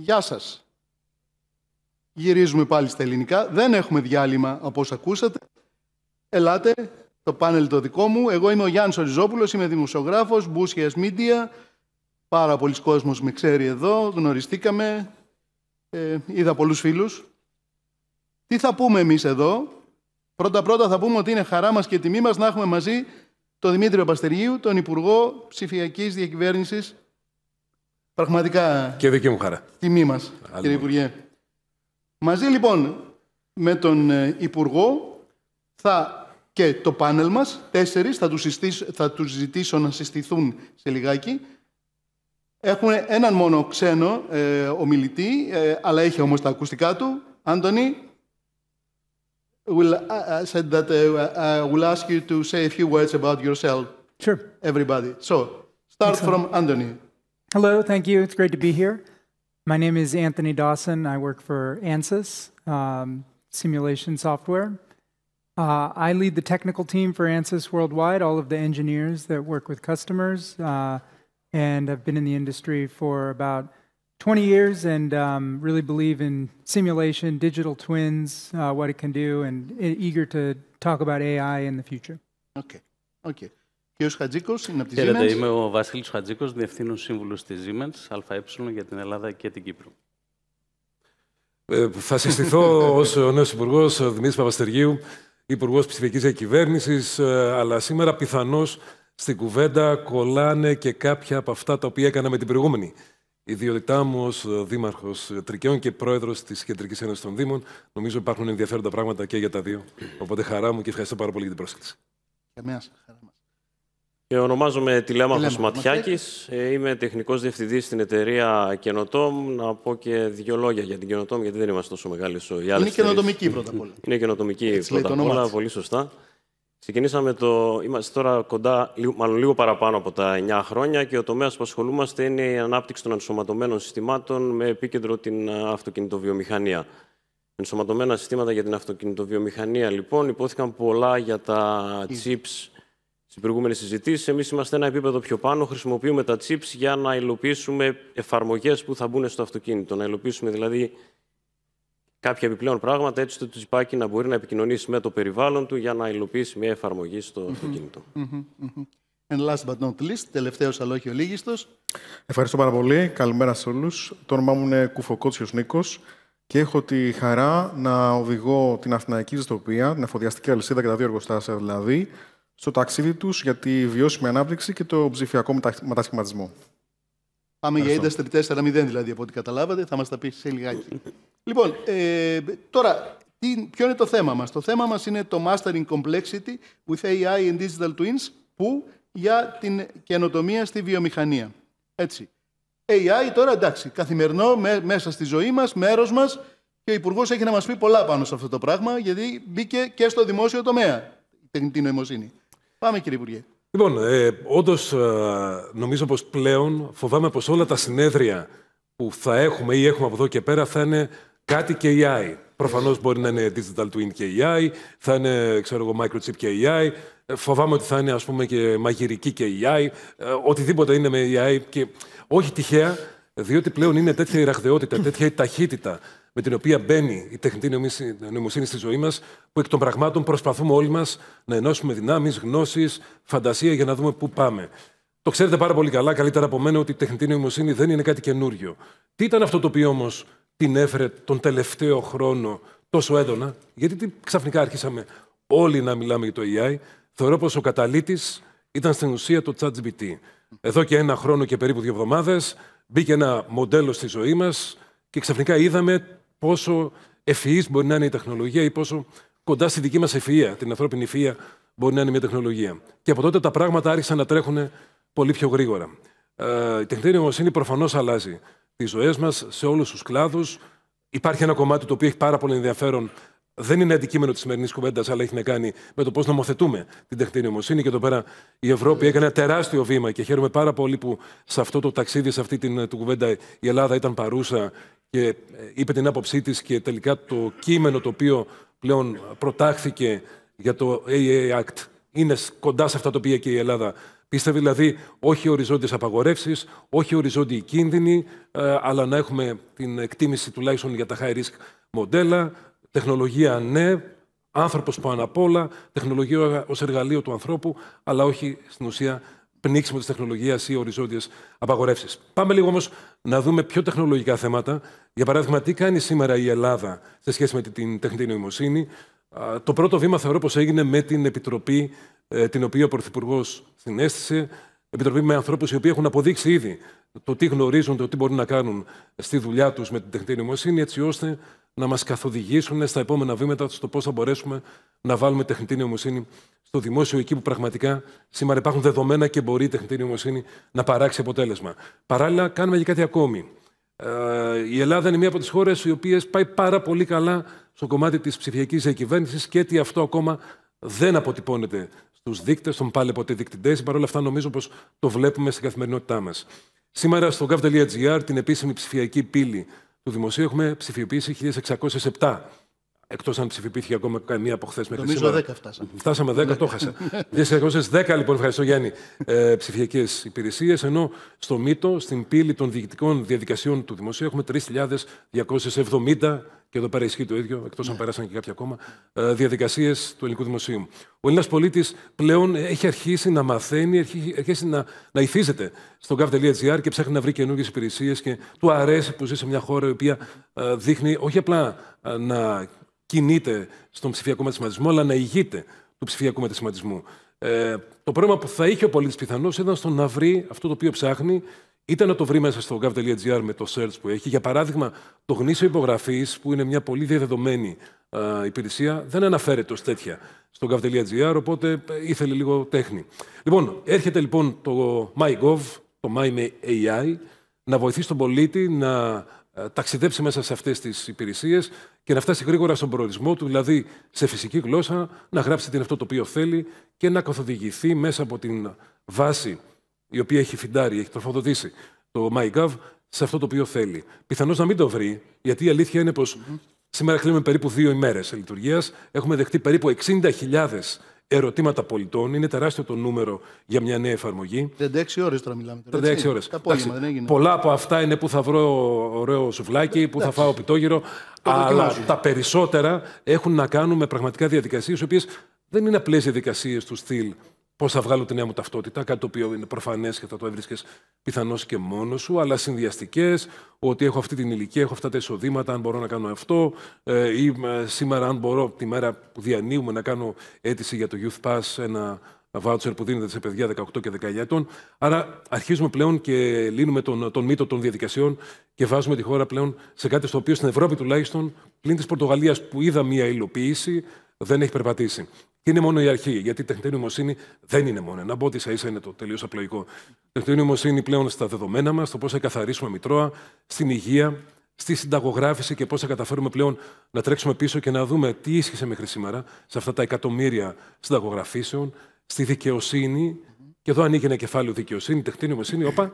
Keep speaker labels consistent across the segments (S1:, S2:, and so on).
S1: Γεια σας. Γυρίζουμε πάλι στα ελληνικά. Δεν έχουμε διάλειμμα από όσα ακούσατε. Ελάτε, το πάνελ το δικό μου. Εγώ είμαι ο Γιάννης Οριζόπουλος, είμαι δημοσιογράφος, μπούσιας Media. Πάρα πολλοί κόσμος με ξέρει εδώ, γνωριστήκαμε. Ε, είδα πολλούς φίλους. Τι θα πούμε εμείς εδώ. Πρώτα-πρώτα θα πούμε ότι είναι χαρά μας και τιμή μας να έχουμε μαζί τον Δημήτριο Παστεριού, τον Υπουργό Ψηφιακής Διακυβέρνησης Πραγματικά.
S2: Και δική μου χαρά.
S1: Τιμή μας, κύριε Υπουργέ. Μαζί λοιπόν με τον ε, Υπουργό θα και το πάνελ μας, τέσσερις, θα τους, συστήσω, θα τους ζητήσω να συστηθούν σε λιγάκι. Έχουμε έναν μόνο ξένο ε, ομιλητή, ε, αλλά έχει όμως τα ακουστικά του. Άντωνη, will, I said that ε, I will ask you to say a few words about yourself. Sure. Everybody. So, start Excellent. from Anthony.
S3: Hello, thank you. It's great to be here. My name is Anthony Dawson. I work for ANSYS um, simulation software. Uh, I lead the technical team for ANSYS worldwide, all of the engineers that work with customers, uh, and I've been in the industry for about 20 years and um, really believe in simulation, digital twins, uh, what it can do, and eager to talk about AI in the future. Okay, okay.
S1: Κύριος Χατζίκος, είναι από
S4: τη Χαίρετε, Siemens. είμαι ο Βασίλης Χατζήκος, Διευθύνων Σύμβουλος της Siemens, ΑΕ για την Ελλάδα και την Κύπρο.
S2: Ε, θα συστηθώ ως ο νέος Υπουργός Δημήτρης Παπαστεργίου, υπουργός Ψηφιακής διακυβέρνησης, ε, αλλά σήμερα πιθανώς στην κουβέντα κολλάνε και κάποια από αυτά τα οποία έκανα με την προηγούμενη. Ιδιότητά μου ως Δήμαρχος Τρικαίων και Πρόεδρος της Κεντρικής Ένωσης των Δήμων. Νομίζω υπάρχουν ενδιαφέροντα πράγματα και για τα δύο. Οπότε χαρά μου και ευχαριστώ πάρα πολύ για την πρόσκληση. Καμιά χαρά μας. Ε, ονομάζομαι
S5: Τηλέμαχος Ματιάκης, ε, είμαι τεχνικός διευθυντής στην εταιρεία Καινοτόμ. Να πω και δύο λόγια για την Καινοτόμ, γιατί δεν είμαστε τόσο μεγάλοι όσο οι άλλες. Είναι καινοτομική πρώτα απ' όλα. Είναι καινοτομική Έτσι, πρώτα απ' όλα, πολύ σωστά. Ξεκινήσαμε το. Είμαστε τώρα κοντά, λίγο, μάλλον λίγο παραπάνω από τα 9 χρόνια και ο τομέας που ασχολούμαστε είναι η ανάπτυξη των ενσωματωμένων συστημάτων με επίκεντρο την ε, αυτοκινητοβιομηχανία. Ενσωματωμένα συστήματα για την αυτοκινητοβιομηχανία, λοιπόν, υπόθηκαν πολλά για τα chips στην προηγούμενη συζητήση. Εμείς είμαστε ένα επίπεδο πιο πάνω. Χρησιμοποιούμε τα chips για να υλοποιήσουμε εφαρμογές που θα μπουν στο αυτοκίνητο. Να υλοποιήσουμε δηλαδή κάποια επιπλέον πράγματα έτσι το τσιπάκι να μπορεί να επικοινωνήσει με το περιβάλλον του για να υλοποιήσει μια εφαρμογή στο αυτοκίνητο.
S1: And last but not least, τελευταίος αλλά όχι ο Λίγιστο.
S6: Ευχαριστώ πάρα πολύ. Καλημέρα σε όλους. Το όνομά μου είναι Κουφοκότσιος Νίκος και έχω τη χαρά να οδηγώ την Αθηναϊκή Ζητοπία, την εφοδιαστική αλυσίδα και τα δύο εργοστάσια δηλαδή, στο ταξίδι τους για τη βιώσιμη ανάπτυξη και το ψηφιακό μετασχηματισμό.
S1: Πάμε για industry 40 δηλαδή από ό,τι καταλάβατε. Θα μας τα πεις σε λιγάκι. λοιπόν, ε, τώρα τι, ποιο είναι το θέμα μας, Το θέμα μας είναι το Mastering Complexity with AI and Digital Twins που για την καινοτομία στη βιομηχανία. Έτσι. AI τώρα εντάξει, καθημερινό μέσα στη ζωή μας μέρος μας και ο Υπουργός έχει να μας πει πολλά πάνω σε αυτό το πράγμα γιατί μπήκε και στο δημόσιο τομέα η τεχνητή νοημοσύνη. Πάμε κύριε Υπουργέ.
S2: Λοιπόν, ε, όντως ε, νομίζω πως πλέον φοβάμαι πως όλα τα συνέδρια που θα έχουμε ή έχουμε από εδώ και πέρα θα είναι κάτι και AI. Προφανώς μπορεί να είναι digital twin και AI, θα είναι ξέρω εγώ, microchip και AI. Ε, φοβάμαι ότι θα είναι ας πούμε και μαγειρική και AI. Ε, οτιδήποτε είναι με AI και όχι τυχαία, διότι πλέον είναι τέτοια η ραχδαιότητα, τέτοια η ταχύτητα με την οποία μπαίνει η τεχνητή νοημοσύνη στη ζωή μας, που εκ των πραγμάτων προσπαθούμε όλοι μας να ενώσουμε δυνάμεις, γνώσεις, φαντασία για να δούμε πού πάμε. Το ξέρετε πάρα πολύ καλά, καλύτερα από μένα, ότι η τεχνητή νοημοσύνη δεν είναι κάτι καινούριο. Τι ήταν αυτό το οποίο όμως την έφερε τον τελευταίο χρόνο τόσο έντονα, γιατί ξαφνικά άρχισαμε όλοι να μιλάμε για το AI. Θεωρώ πως ο καταλήτης ήταν στην ουσία το ChatGPT. Εδώ και ένα χρόνο και περίπου δύο εβδομάδες μπήκε ένα μοντέλο στη ζωή μας και ξαφνικά είδαμε πόσο ευφυής μπορεί να είναι η τεχνολογία ή πόσο κοντά στη δική μας ευφυα, την ανθρώπινη ευφυα, μπορεί να είναι μια τεχνολογία. Και από τότε τα πράγματα άρχισαν να τρέχουν πολύ πιο γρήγορα. Ε, η τεχνητή νοημοσύνη προφανώς αλλάζει τις ζωές μας σε όλους τους κλάδους. Υπάρχει ένα κομμάτι το οποίο έχει πάρα πολύ ενδιαφέρον δεν είναι αντικείμενο της σημερινής κουβέντας, αλλά έχει να κάνει με το πώς νομοθετούμε την τεχνητή νοημοσύνη. Και εδώ πέρα η Ευρώπη έκανε ένα τεράστιο βήμα και χαίρομαι πάρα πολύ που σε αυτό το ταξίδι, σε αυτή την ε, κουβέντα, η Ελλάδα ήταν παρούσα και ε, είπε την άποψή της και τελικά το κείμενο το οποίο πλέον προτάχθηκε για το AA Act είναι κοντά σε αυτά τα οποία και η Ελλάδα Πίστευε δηλαδή όχι οριζόντιες απαγορεύσεις, όχι οριζόντιοι κίνδυνοι, ε, αλλά να έχουμε την εκτίμηση τουλάχιστον για τα high risk μοντέλα, Τεχνολογία ναι, άνθρωπος πάνω απ' όλα, τεχνολογία ως εργαλείο του ανθρώπου, αλλά όχι στην ουσία πνίξιμο της τεχνολογίας ή οριζόντιες απαγορεύσεις. Πάμε λίγο όμως να δούμε πιο τεχνολογικά θέματα. Για παράδειγμα, τι κάνει σήμερα η Ελλάδα σε σχέση με την τεχνητή νοημοσύνη. Το πρώτο βήμα θεωρώ πως έγινε με την επιτροπή ε, την οποία ο Πρωθυπουργός συνέστησε, επιτροπή με ανθρώπους οι οποίοι έχουν αποδείξει ήδη το τι γνωρίζουν, το τι μπορούν να κάνουν στη δουλειά τους με την τεχνητή νοημοσύνη, έτσι ώστε να μας καθοδηγήσουν στα επόμενα βήματα στο πώς θα μπορέσουμε να βάλουμε τεχνητή νοημοσύνη στο δημόσιο εκεί που πραγματικά σήμερα υπάρχουν δεδομένα και μπορεί η τεχνητή νοημοσύνη να παράξει αποτέλεσμα. Παράλληλα, κάνουμε και κάτι ακόμη. Ε, η Ελλάδα είναι μία από τις χώρες οι οποίες πάει πάρα πολύ καλά στο κομμάτι της ψηφιακής διακυβέρνησης και ότι αυτό ακόμα δεν αποτυπώνεται στους δείκτες, στον πάλι ποτέ Παρ' όλα αυτά νομίζω πως το βλέπουμε στην καθημερινότητά μας. Σήμερα στο gov.gr, την επίσημη ψηφιακή πύλη του Δημοσίου έχουμε ψηφιοποιήσει 1.607. Εκτός αν ψηφιοποιήθηκε ακόμα καμία από χθες μέχρι Νομίζω σήμερα. 10 φτάσαμε. Φτάσαμε 10, το χάσα. 1.610 ναι. λοιπόν, ευχαριστώ Γιάννη, ε, ψηφιακές υπηρεσίες. Ενώ στο μήτο, στην πύλη των διοικητικών διαδικασιών του Δημοσίου, έχουμε 3.270 και εδώ πέρα ισχύει το ίδιο, εκτός αν ναι. περάσαν και κάποια ακόμα, ε, διαδικασίες του ελληνικού δημοσίου. Ο Έλληνας πολίτης πλέον έχει αρχίσει να μαθαίνει, έχει αρχίσει να, να ηθίζεται στο gov.gr και ψάχνει να βρει καινούργιες υπηρεσίες και του αρέσει που ζει σε μια χώρα η οποία ε, δείχνει όχι απλά ε, να κινείται στον ψηφιακό μετασχηματισμό, αλλά να ηγείται του ψηφιακού μετασχηματισμού. Ε, το πρόβλημα που θα είχε ο πολίτης πιθανώς ήταν στο να βρει αυτό το οποίο ψάχνει ήταν να το βρει μέσα στο gov.gr με το search που έχει. Για παράδειγμα, το γνήσιο υπογραφής, που είναι μια πολύ διαδεδομένη υπηρεσία, δεν αναφέρεται ως τέτοια στο gov.gr, οπότε ε, ήθελε λίγο τέχνη. Λοιπόν, έρχεται λοιπόν το MyGov, το My να βοηθήσει τον πολίτη να ε, ταξιδέψει μέσα σε αυτές τις υπηρεσίες και να φτάσει γρήγορα στον προορισμό του, δηλαδή σε φυσική γλώσσα, να γράψει την αυτό το οποίο θέλει και να καθοδηγηθεί μέσα από την βάση η οποία έχει φιντάρει, έχει τροφοδοτήσει το MyGov σε αυτό το οποίο θέλει. Πιθανώς να μην το βρει, γιατί η αλήθεια είναι πως σήμερα κλείνουμε περίπου δύο ημέρες λειτουργίας. Έχουμε δεχτεί περίπου 60.000 ερωτήματα πολιτών. Είναι τεράστιο το νούμερο για μια νέα εφαρμογή. 36 ώρες τώρα μιλάμε. 36 ώρε. Πολλά από αυτά είναι που θα βρω ωραίο σουβλάκι, που θα φάω πιτόγυρο. αλλά τα περισσότερα έχουν να κάνουν με πραγματικά διαδικασίες, οι οποίες δεν είναι απλές διαδικασίες του στυλ Πώς θα βγάλω τη νέα μου ταυτότητα, κάτι το οποίο είναι προφανές και θα το έβρισκες πιθανώς και μόνος σου, αλλά συνδυαστικές, ότι έχω αυτή την ηλικία, έχω αυτά τα εισοδήματα, αν μπορώ να κάνω αυτό, ε, ή ε, σήμερα, αν μπορώ, τη μέρα που διανύουμε, να κάνω αίτηση για το Youth Pass, ένα βάουτσερ που δίνεται σε παιδιά 18 και 19 ετών. Άρα αρχίζουμε πλέον και λύνουμε τον, τον μύτο των διαδικασιών και βάζουμε τη χώρα πλέον σε κάτι στο οποίο στην Ευρώπη τουλάχιστον, πλην της Πορτογαλίας που είδα μία υλοποίηση, δεν έχει περπατήσει είναι μόνο η αρχή, γιατί η τεχνητή νοημοσύνη δεν είναι μόνο ένα μπότ, ίσα ίσα είναι το τελείως απλοϊκό. Η τεχνητή νοημοσύνη πλέον στα δεδομένα μας, στο πώς θα καθαρίσουμε μητρώα, στην υγεία, στη συνταγογράφηση και πώς θα καταφέρουμε πλέον να τρέξουμε πίσω και να δούμε τι ίσχυσε μέχρι σήμερα σε αυτά τα εκατομμύρια συνταγογραφήσεων, στη δικαιοσύνη. Και εδώ ανοίγει ένα κεφάλαιο δικαιοσύνη, τεχνητή νοημοσύνη. Όπα,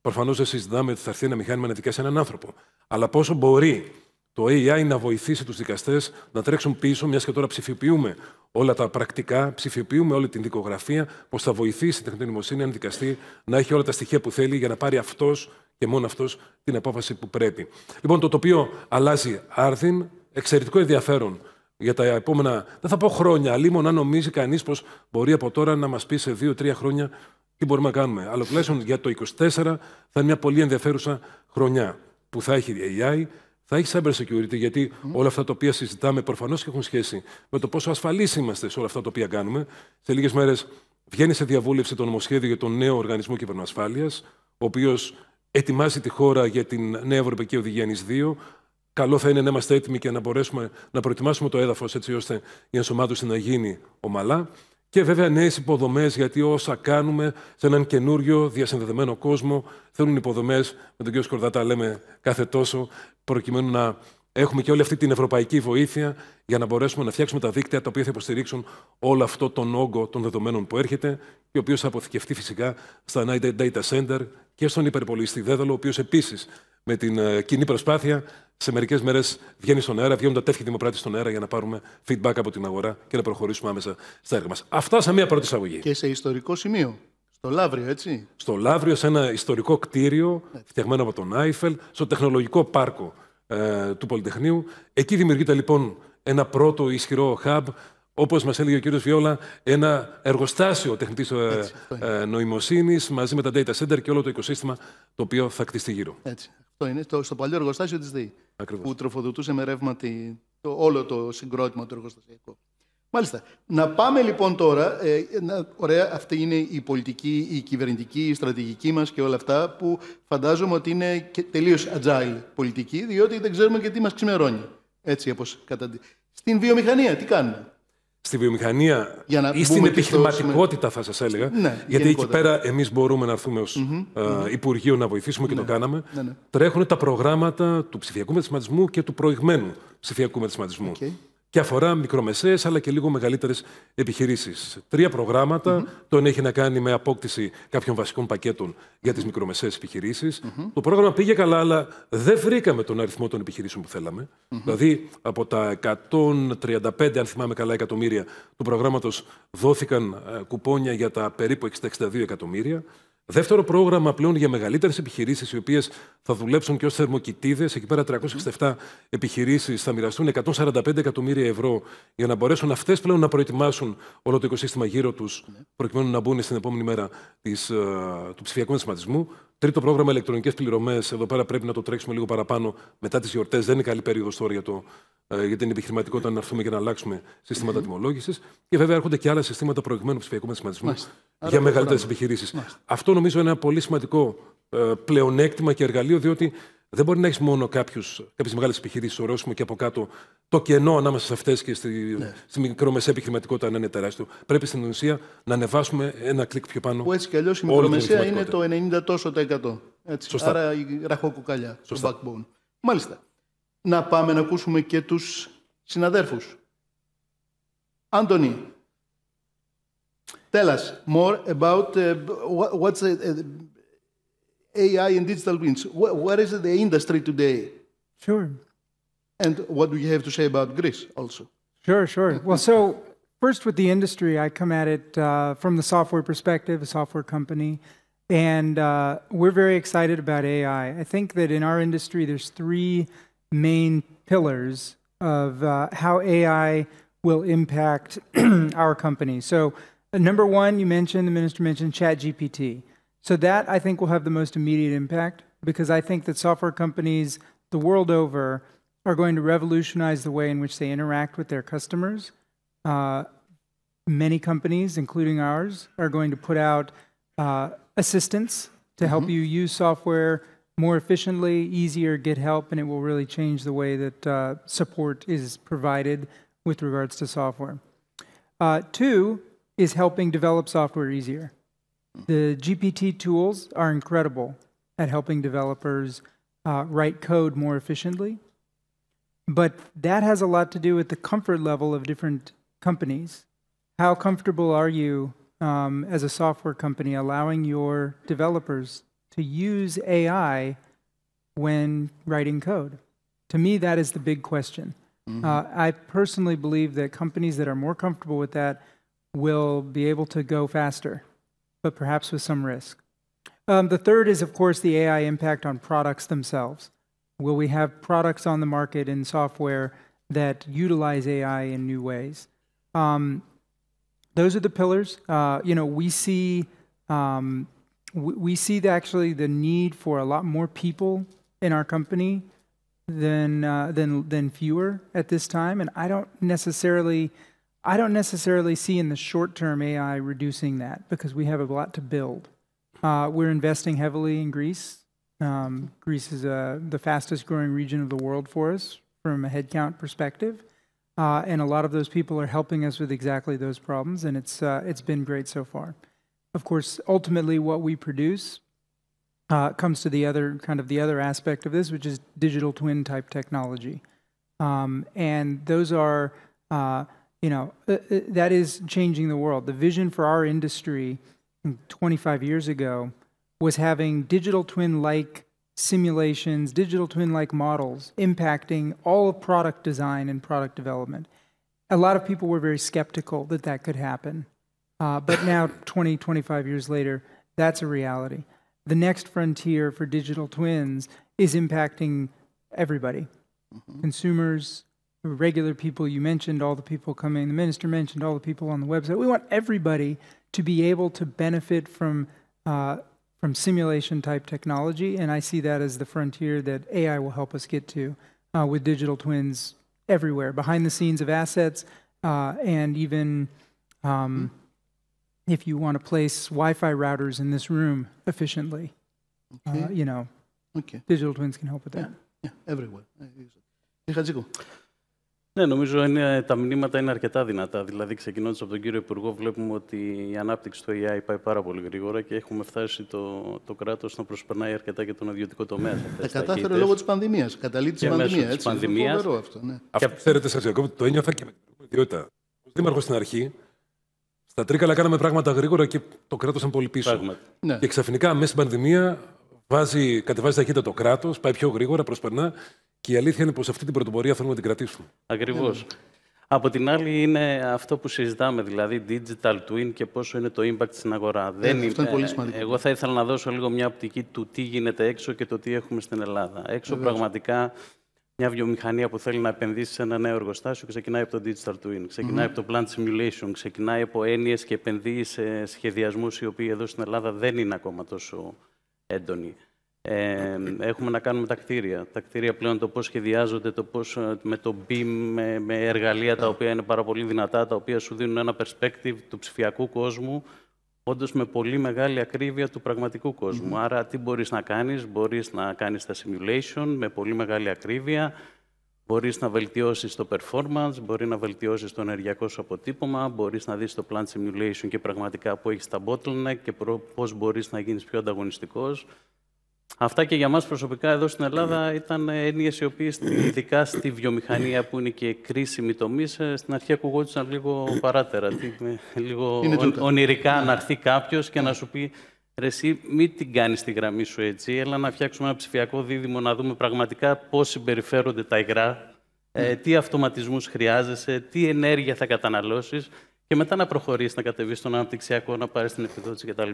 S2: προφανώ δεν συζητάμε ότι θα έρθει ένα μηχάνημα να δικάσει έναν άνθρωπο. Αλλά πόσο μπορεί το AI να βοηθήσει τους δικαστές να τρέξουν πίσω, μιας και τώρα ψηφιοποιούμε όλα τα πρακτικά, ψηφιοποιούμε όλη την δικογραφία, πως θα βοηθήσει η τεχνητή αν δικαστή να έχει όλα τα στοιχεία που θέλει για να πάρει αυτός και μόνο αυτός την απόφαση που πρέπει. Λοιπόν, το τοπίο αλλάζει άρδιν, εξαιρετικό ενδιαφέρον για τα επόμενα, δεν θα πω χρόνια, λίμω να νομίζει κανείς πως μπορεί από τώρα να μας πει σε δύο-τρία χρόνια τι μπορούμε να κάνουμε. Αλλά τουλάχιστον για το 24 θα είναι μια πολύ ενδιαφέρουσα χρονιά που θα έχει AI, θα έχεις cyber security, γιατί όλα αυτά τα οποία συζητάμε προφανώς και έχουν σχέση με το πόσο ασφαλείς είμαστε σε όλα αυτά τα οποία κάνουμε. Σε λίγες μέρες βγαίνει σε διαβούλευση το νομοσχέδιο για τον νέο οργανισμό κυβερνοασφάλειας, ο οποίος ετοιμάζει τη χώρα για την νέα Ευρωπαϊκή Οδηγία NIS 2. Καλό θα είναι να είμαστε έτοιμοι και να μπορέσουμε να προετοιμάσουμε το έδαφος έτσι ώστε η ενσωμάτωση να γίνει ομαλά. Και βέβαια νέες υποδομές, γιατί όσα κάνουμε σε έναν καινούριο διασυνδεδεμένο κόσμο θέλουν υποδομές, με τον κύριο Σκορδάτα λέμε κάθε τόσο, προκειμένου να έχουμε και όλη αυτή την ευρωπαϊκή βοήθεια για να μπορέσουμε να φτιάξουμε τα δίκτυα τα οποία θα υποστηρίξουν όλο αυτό τον όγκο των δεδομένων που έρχεται και ο οποίος θα αποθηκευτεί φυσικά στα United Data Center και στον υπερπολίστη Δέδαλο, ο οποίος επίσης με την ε, κοινή προσπάθεια, σε μερικές μέρες βγαίνει στον αέρα, βγαίνουν τα τέφια δημοκράτη στον αέρα για να πάρουμε feedback από την αγορά και να προχωρήσουμε άμεσα στα έργα μας. Αυτά σαν μία πρώτη εισαγωγή. Και σε ιστορικό σημείο. Στο Λαύριο, έτσι. Στο Λαύριο, σε ένα ιστορικό κτίριο ναι. φτιαγμένο από τον Άιφελ, στο τεχνολογικό πάρκο ε, του Πολυτεχνείου. Εκεί δημιουργείται λοιπόν ένα πρώτο ισχυρό hub, όπως μας έλεγε ο κύριος Βιόλα, ένα εργοστάσιο τεχνητής ε, ε νοημοσύνης μαζί με τα data center και όλο το οικοσύστημα το οποίο θα κτιστεί γύρω.
S1: Έτσι είναι, στο, στο παλιό εργοστάσιο της ΔΕΗ. Που τροφοδοτούσε με ρεύμα το, όλο το συγκρότημα του εργοστασιακού. Μάλιστα. Να πάμε λοιπόν τώρα. Ε, να, ωραία, αυτή είναι η πολιτική, η κυβερνητική, η στρατηγική μας και όλα αυτά που φαντάζομαι ότι είναι τελείως agile πολιτική, διότι δεν ξέρουμε και τι μας ξημερώνει. Έτσι, όπως Στην βιομηχανία, τι κάνουμε
S2: στη βιομηχανία για ή στην επιχειρηματικότητα, θα σας έλεγα. Ναι, γιατί εκεί πέρα εμείς μπορούμε να έρθουμε ως ε, Υπουργείο να βοηθήσουμε και ναι, το κάναμε. Ναι, ναι. Τρέχουν τα προγράμματα του ψηφιακού μετασχηματισμού και του προηγμένου ψηφιακού μετασχηματισμού και αφορά μικρομεσαίες αλλά και λίγο μεγαλύτερες επιχειρήσεις. Τρία προγράμματα. Το ένα έχει να κάνει με απόκτηση κάποιων βασικών πακέτων για τις μικρομεσαίες Το πρόγραμμα πήγε καλά, αλλά δεν βρήκαμε τον αριθμό των επιχειρήσεων που θελαμε Δηλαδή, από τα 135, αν θυμάμαι καλά, εκατομμύρια του προγράμματος δόθηκαν ε, κουπόνια για τα περιπου 60-62 εκατομμύρια. Δεύτερο πρόγραμμα πλέον για μεγαλύτερες επιχειρήσεις, οι οποίες θα δουλέψουν και ως θερμοκοιτίδες. Εκεί πέρα 367 επιχειρήσεις θα μοιραστούν 145 εκατομμύρια ευρώ για να μπορέσουν αυτές πλέον να προετοιμάσουν όλο το οικοσύστημα γύρω τους, προκειμένου να μπουν στην επόμενη μέρα της, ε, του ψηφιακού ενσηματισμού. Τρίτο πρόγραμμα ηλεκτρονικές πληρωμές. Εδώ πέρα πρέπει να το τρέξουμε λίγο παραπάνω μετά τις γιορτές. Δεν είναι καλή περίοδος τώρα για, το, ε, για την επιχειρηματικότητα να έρθουμε και να αλλάξουμε συστήματα τιμολόγησης. Και βέβαια έρχονται και άλλα συστήματα προηγμένου ψηφιακού μετασχηματισμού για μεγαλύτερε επιχειρήσει. Αυτό νομίζω είναι ένα πολύ σημαντικό ε, πλεονέκτημα και εργαλείο, διότι δεν μπορεί να έχεις μόνο κάποιες μεγάλες επιχειρήσεις ορόσημο και από κάτω το κενό ανάμεσα σε αυτές και στη, ναι. στη μικρομεσαία επιχειρηματικότητα να είναι τεράστιο. Πρέπει στην ουσία να ανεβάσουμε ένα κλικ πιο πάνω. Που έτσι κι αλλιώς η μικρομεσαία είναι το
S1: 90 τόσο το 100. Έτσι. Άρα η ραχοκοκαλιά, στο backbone. Μάλιστα. Να πάμε να ακούσουμε και τους συναδέρφους. Άντωνη, tell us more about uh, what's the, uh, AI and digital twins. Where, where is the industry today? Sure. And what do you have to say about Greece also?
S3: Sure, sure. well, so first with the industry, I come at it uh, from the software perspective, a software company. And uh, we're very excited about AI. I think that in our industry, there's three main pillars of uh, how AI will impact our company. So, uh, number one, you mentioned, the minister mentioned ChatGPT. So that I think will have the most immediate impact because I think that software companies the world over are going to revolutionize the way in which they interact with their customers. Uh, many companies, including ours, are going to put out uh, assistance to help mm -hmm. you use software more efficiently, easier, get help, and it will really change the way that uh, support is provided with regards to software. Uh, two is helping develop software easier. The GPT tools are incredible at helping developers uh, write code more efficiently. But that has a lot to do with the comfort level of different companies. How comfortable are you um, as a software company allowing your developers to use AI when writing code? To me, that is the big question. Mm-hmm. Uh, I personally believe that companies that are more comfortable with that will be able to go faster but perhaps with some risk. Um, the third is, of course, the AI impact on products themselves. Will we have products on the market and software that utilize AI in new ways? Um, those are the pillars. Uh, you know, we see um, we, we see the, actually the need for a lot more people in our company than uh, than than fewer at this time, and I don't necessarily I don't necessarily see in the short term AI reducing that because we have a lot to build. Uh, we're investing heavily in Greece. Um, Greece is uh, the fastest growing region of the world for us from a headcount perspective. Uh, and a lot of those people are helping us with exactly those problems, and it's, uh, it's been great so far. Of course, ultimately, what we produce uh, comes to the other kind of the other aspect of this, which is digital twin type technology. Um, and those are uh, you know, uh, uh, that is changing the world. The vision for our industry 25 years ago was having digital twin like simulations, digital twin like models impacting all of product design and product development. A lot of people were very skeptical that that could happen. Uh, but now, 20, 25 years later, that's a reality. The next frontier for digital twins is impacting everybody mm -hmm. consumers, regular people you mentioned, all the people coming, the minister mentioned, all the people on the website. We want everybody to be able to benefit from uh, from simulation type technology, and I see that as the frontier that AI will help us get to uh, with digital twins everywhere, behind the scenes of assets, uh, and even um, if you want to place Wi-Fi routers in this room efficiently, uh, okay. you know, okay. digital twins can help with that. Yeah, yeah
S1: everywhere. Uh,
S4: Ναι, νομίζω είναι, τα μηνύματα είναι αρκετά δυνατά. Δηλαδή, ξεκινώντας από τον κύριο Υπουργό, βλέπουμε ότι η ανάπτυξη του AI πάει πάρα πολύ γρήγορα και έχουμε φτάσει το, το κράτος να προσπερνάει αρκετά και τον ιδιωτικό τομέα. Τα κατάφερε λόγω της
S1: πανδημίας. Καταλήτης τη
S4: πανδημία. Έτσι, πανδημίας. αυτό.
S2: Ναι. Αυτό ξέρετε, σα διακόπτω, το ένιωθα και με την ιδιότητα. Ο Δήμαρχος στην αρχή, στα τρίκαλα κάναμε πράγματα γρήγορα και το κράτος ήταν πολύ πίσω. Ναι. Και ξαφνικά μέσα στην πανδημία βάζει, κατεβάζει ταχύτητα το κράτος, πάει πιο γρήγορα, προσπερνά και η αλήθεια είναι πως αυτή την πρωτοπορία θέλουμε να την κρατήσουμε. Ακριβώς. Ναι. Από την άλλη είναι αυτό που
S4: συζητάμε, δηλαδή digital twin και πόσο είναι το impact στην αγορά. Ναι, δεν αυτό είναι, πολύ σημαντικό. Εγώ θα ήθελα να δώσω λίγο μια οπτική του τι γίνεται έξω και το τι έχουμε στην Ελλάδα. Έξω yeah, πραγματικά μια βιομηχανία που θέλει να επενδύσει σε ένα νέο εργοστάσιο ξεκινάει από το digital twin, ξεκινάει mm από το plant simulation, ξεκινάει από έννοιες και επενδύει σε σχεδιασμούς οι οποίοι εδώ στην Ελλάδα δεν είναι ακόμα τόσο έντονοι. Ε, έχουμε να κάνουμε τα κτίρια. Τα κτίρια πλέον το πώς σχεδιάζονται, το πώς, ε, με το BIM, με, εργαλεία τα οποία είναι πάρα πολύ δυνατά, τα οποία σου δίνουν ένα perspective του ψηφιακού κόσμου, όντως με πολύ μεγάλη ακρίβεια του πραγματικού κόσμου. Άρα, τι μπορείς να κάνεις, μπορείς να κάνεις τα simulation με πολύ μεγάλη ακρίβεια, μπορείς να βελτιώσεις το performance, μπορεί να βελτιώσεις το ενεργειακό σου αποτύπωμα, μπορείς να δεις το plant simulation και πραγματικά που έχεις τα bottleneck και πώς μπορείς να γίνεις πιο ανταγωνιστικός. Αυτά και για μας προσωπικά εδώ στην Ελλάδα ήταν έννοιες οι οποίες ειδικά στη βιομηχανία που είναι και κρίσιμη τομή, στην αρχή ακουγόντουσαν λίγο παράτερα, λίγο ονειρικά να έρθει κάποιος και να σου πει «Ρε εσύ μην την κάνεις τη γραμμή σου έτσι, έλα να φτιάξουμε ένα ψηφιακό δίδυμο, να δούμε πραγματικά πώς συμπεριφέρονται τα υγρά, ε, τι αυτοματισμούς χρειάζεσαι, τι ενέργεια θα καταναλώσεις και μετά να προχωρήσεις, να κατεβείς στον αναπτυξιακό, να πάρεις την επιδότηση κτλ.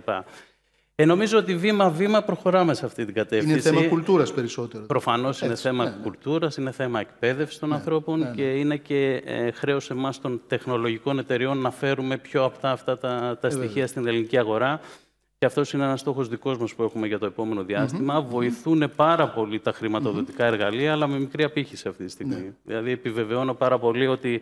S4: Ε, νομίζω ότι βήμα-βήμα προχωράμε σε αυτή την κατεύθυνση. Είναι θέμα κουλτούρας περισσότερο. Προφανώς ναι, ναι. είναι θέμα ναι, κουλτούρας, είναι θέμα εκπαίδευσης των ναι, ανθρώπων ναι, και είναι και ε, χρέος εμάς των τεχνολογικών εταιριών να φέρουμε πιο απτά αυτά τα, τα ε, στοιχεία στην ελληνική αγορά. Και αυτός είναι ένας στόχος δικός μας που έχουμε για το επόμενο διάστημα. Mm Βοηθούν πάρα πολύ τα χρηματοδοτικά εργαλεία, αλλά με μικρή απήχηση αυτή τη στιγμή. Δηλαδή, επιβεβαιώνω πάρα πολύ ότι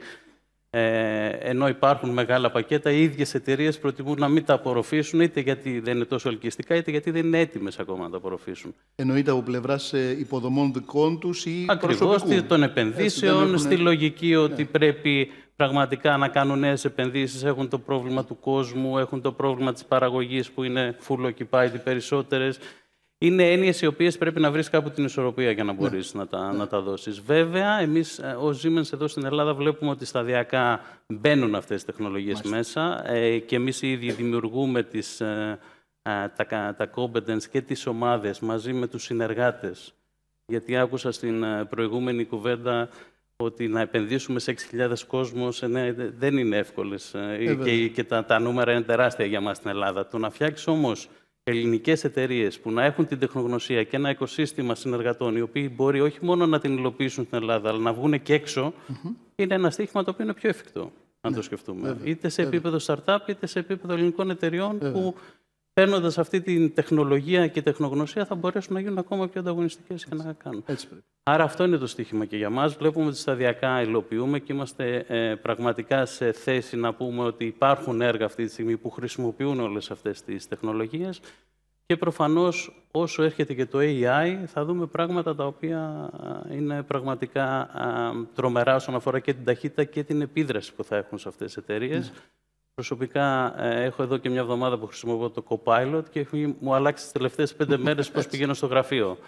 S4: ε, ενώ υπάρχουν μεγάλα πακέτα, οι ίδιες εταιρείες προτιμούν να μην τα απορροφήσουν, είτε γιατί δεν είναι τόσο ελκυστικά, είτε γιατί δεν είναι έτοιμες ακόμα να τα απορροφήσουν.
S1: Εννοείται από πλευράς ε, υποδομών δικών τους ή Ακριβώς των επενδύσεων, στη λογική
S4: ναι. ότι πρέπει πραγματικά να κάνουν νέες επενδύσεις. Έχουν το πρόβλημα του κόσμου, έχουν το πρόβλημα της παραγωγής που είναι full occupied περισσότερες είναι έννοιες οι οποίες πρέπει να βρεις κάπου την ισορροπία για να ναι. μπορείς να τα, ναι. τα δώσεις. Βέβαια, εμείς ω ε, Siemens εδώ στην Ελλάδα βλέπουμε ότι σταδιακά μπαίνουν αυτές τις τεχνολογίες μέσα ε, και εμείς οι ίδιοι δημιουργούμε τις, ε, τα, τα competence και τις ομάδες μαζί με τους συνεργάτες. Γιατί άκουσα στην προηγούμενη κουβέντα ότι να επενδύσουμε σε 6.000 κόσμος ναι, δεν είναι εύκολες. και, και τα, τα νούμερα είναι τεράστια για μας στην Ελλάδα. Το να φτιάξεις όμως ελληνικές εταιρείες που να έχουν την τεχνογνωσία και ένα οικοσύστημα συνεργατών, οι οποίοι μπορεί όχι μόνο να την υλοποιήσουν στην Ελλάδα, αλλά να βγουν και εξω είναι ένα στίχημα το οποίο είναι πιο εφικτό, αν το ναι, σκεφτούμε. είτε σε επίπεδο startup, είτε σε επίπεδο ελληνικών εταιριών που παίρνοντας αυτή την τεχνολογία και τεχνογνωσία, θα μπορέσουν να γίνουν ακόμα πιο ανταγωνιστικές και να κάνουν. Έτσι Άρα, αυτό είναι το στοίχημα και για μας. Βλέπουμε ότι σταδιακά υλοποιούμε και είμαστε ε, πραγματικά σε θέση να πούμε ότι υπάρχουν έργα αυτή τη στιγμή που χρησιμοποιούν όλες αυτές τις τεχνολογίες. Και προφανώς, όσο έρχεται και το AI, θα δούμε πράγματα τα οποία ε, είναι πραγματικά τρομερά όσον αφορά και την ταχύτητα και την επίδραση που θα έχουν σε αυτές τις εταιρείες. Ναι. Προσωπικά ε, έχω εδώ και μια εβδομάδα που χρησιμοποιώ το Copilot και έχει, μου αλλάξει τις τελευταίες πέντε μέρες πώς πηγαίνω στο γραφείο.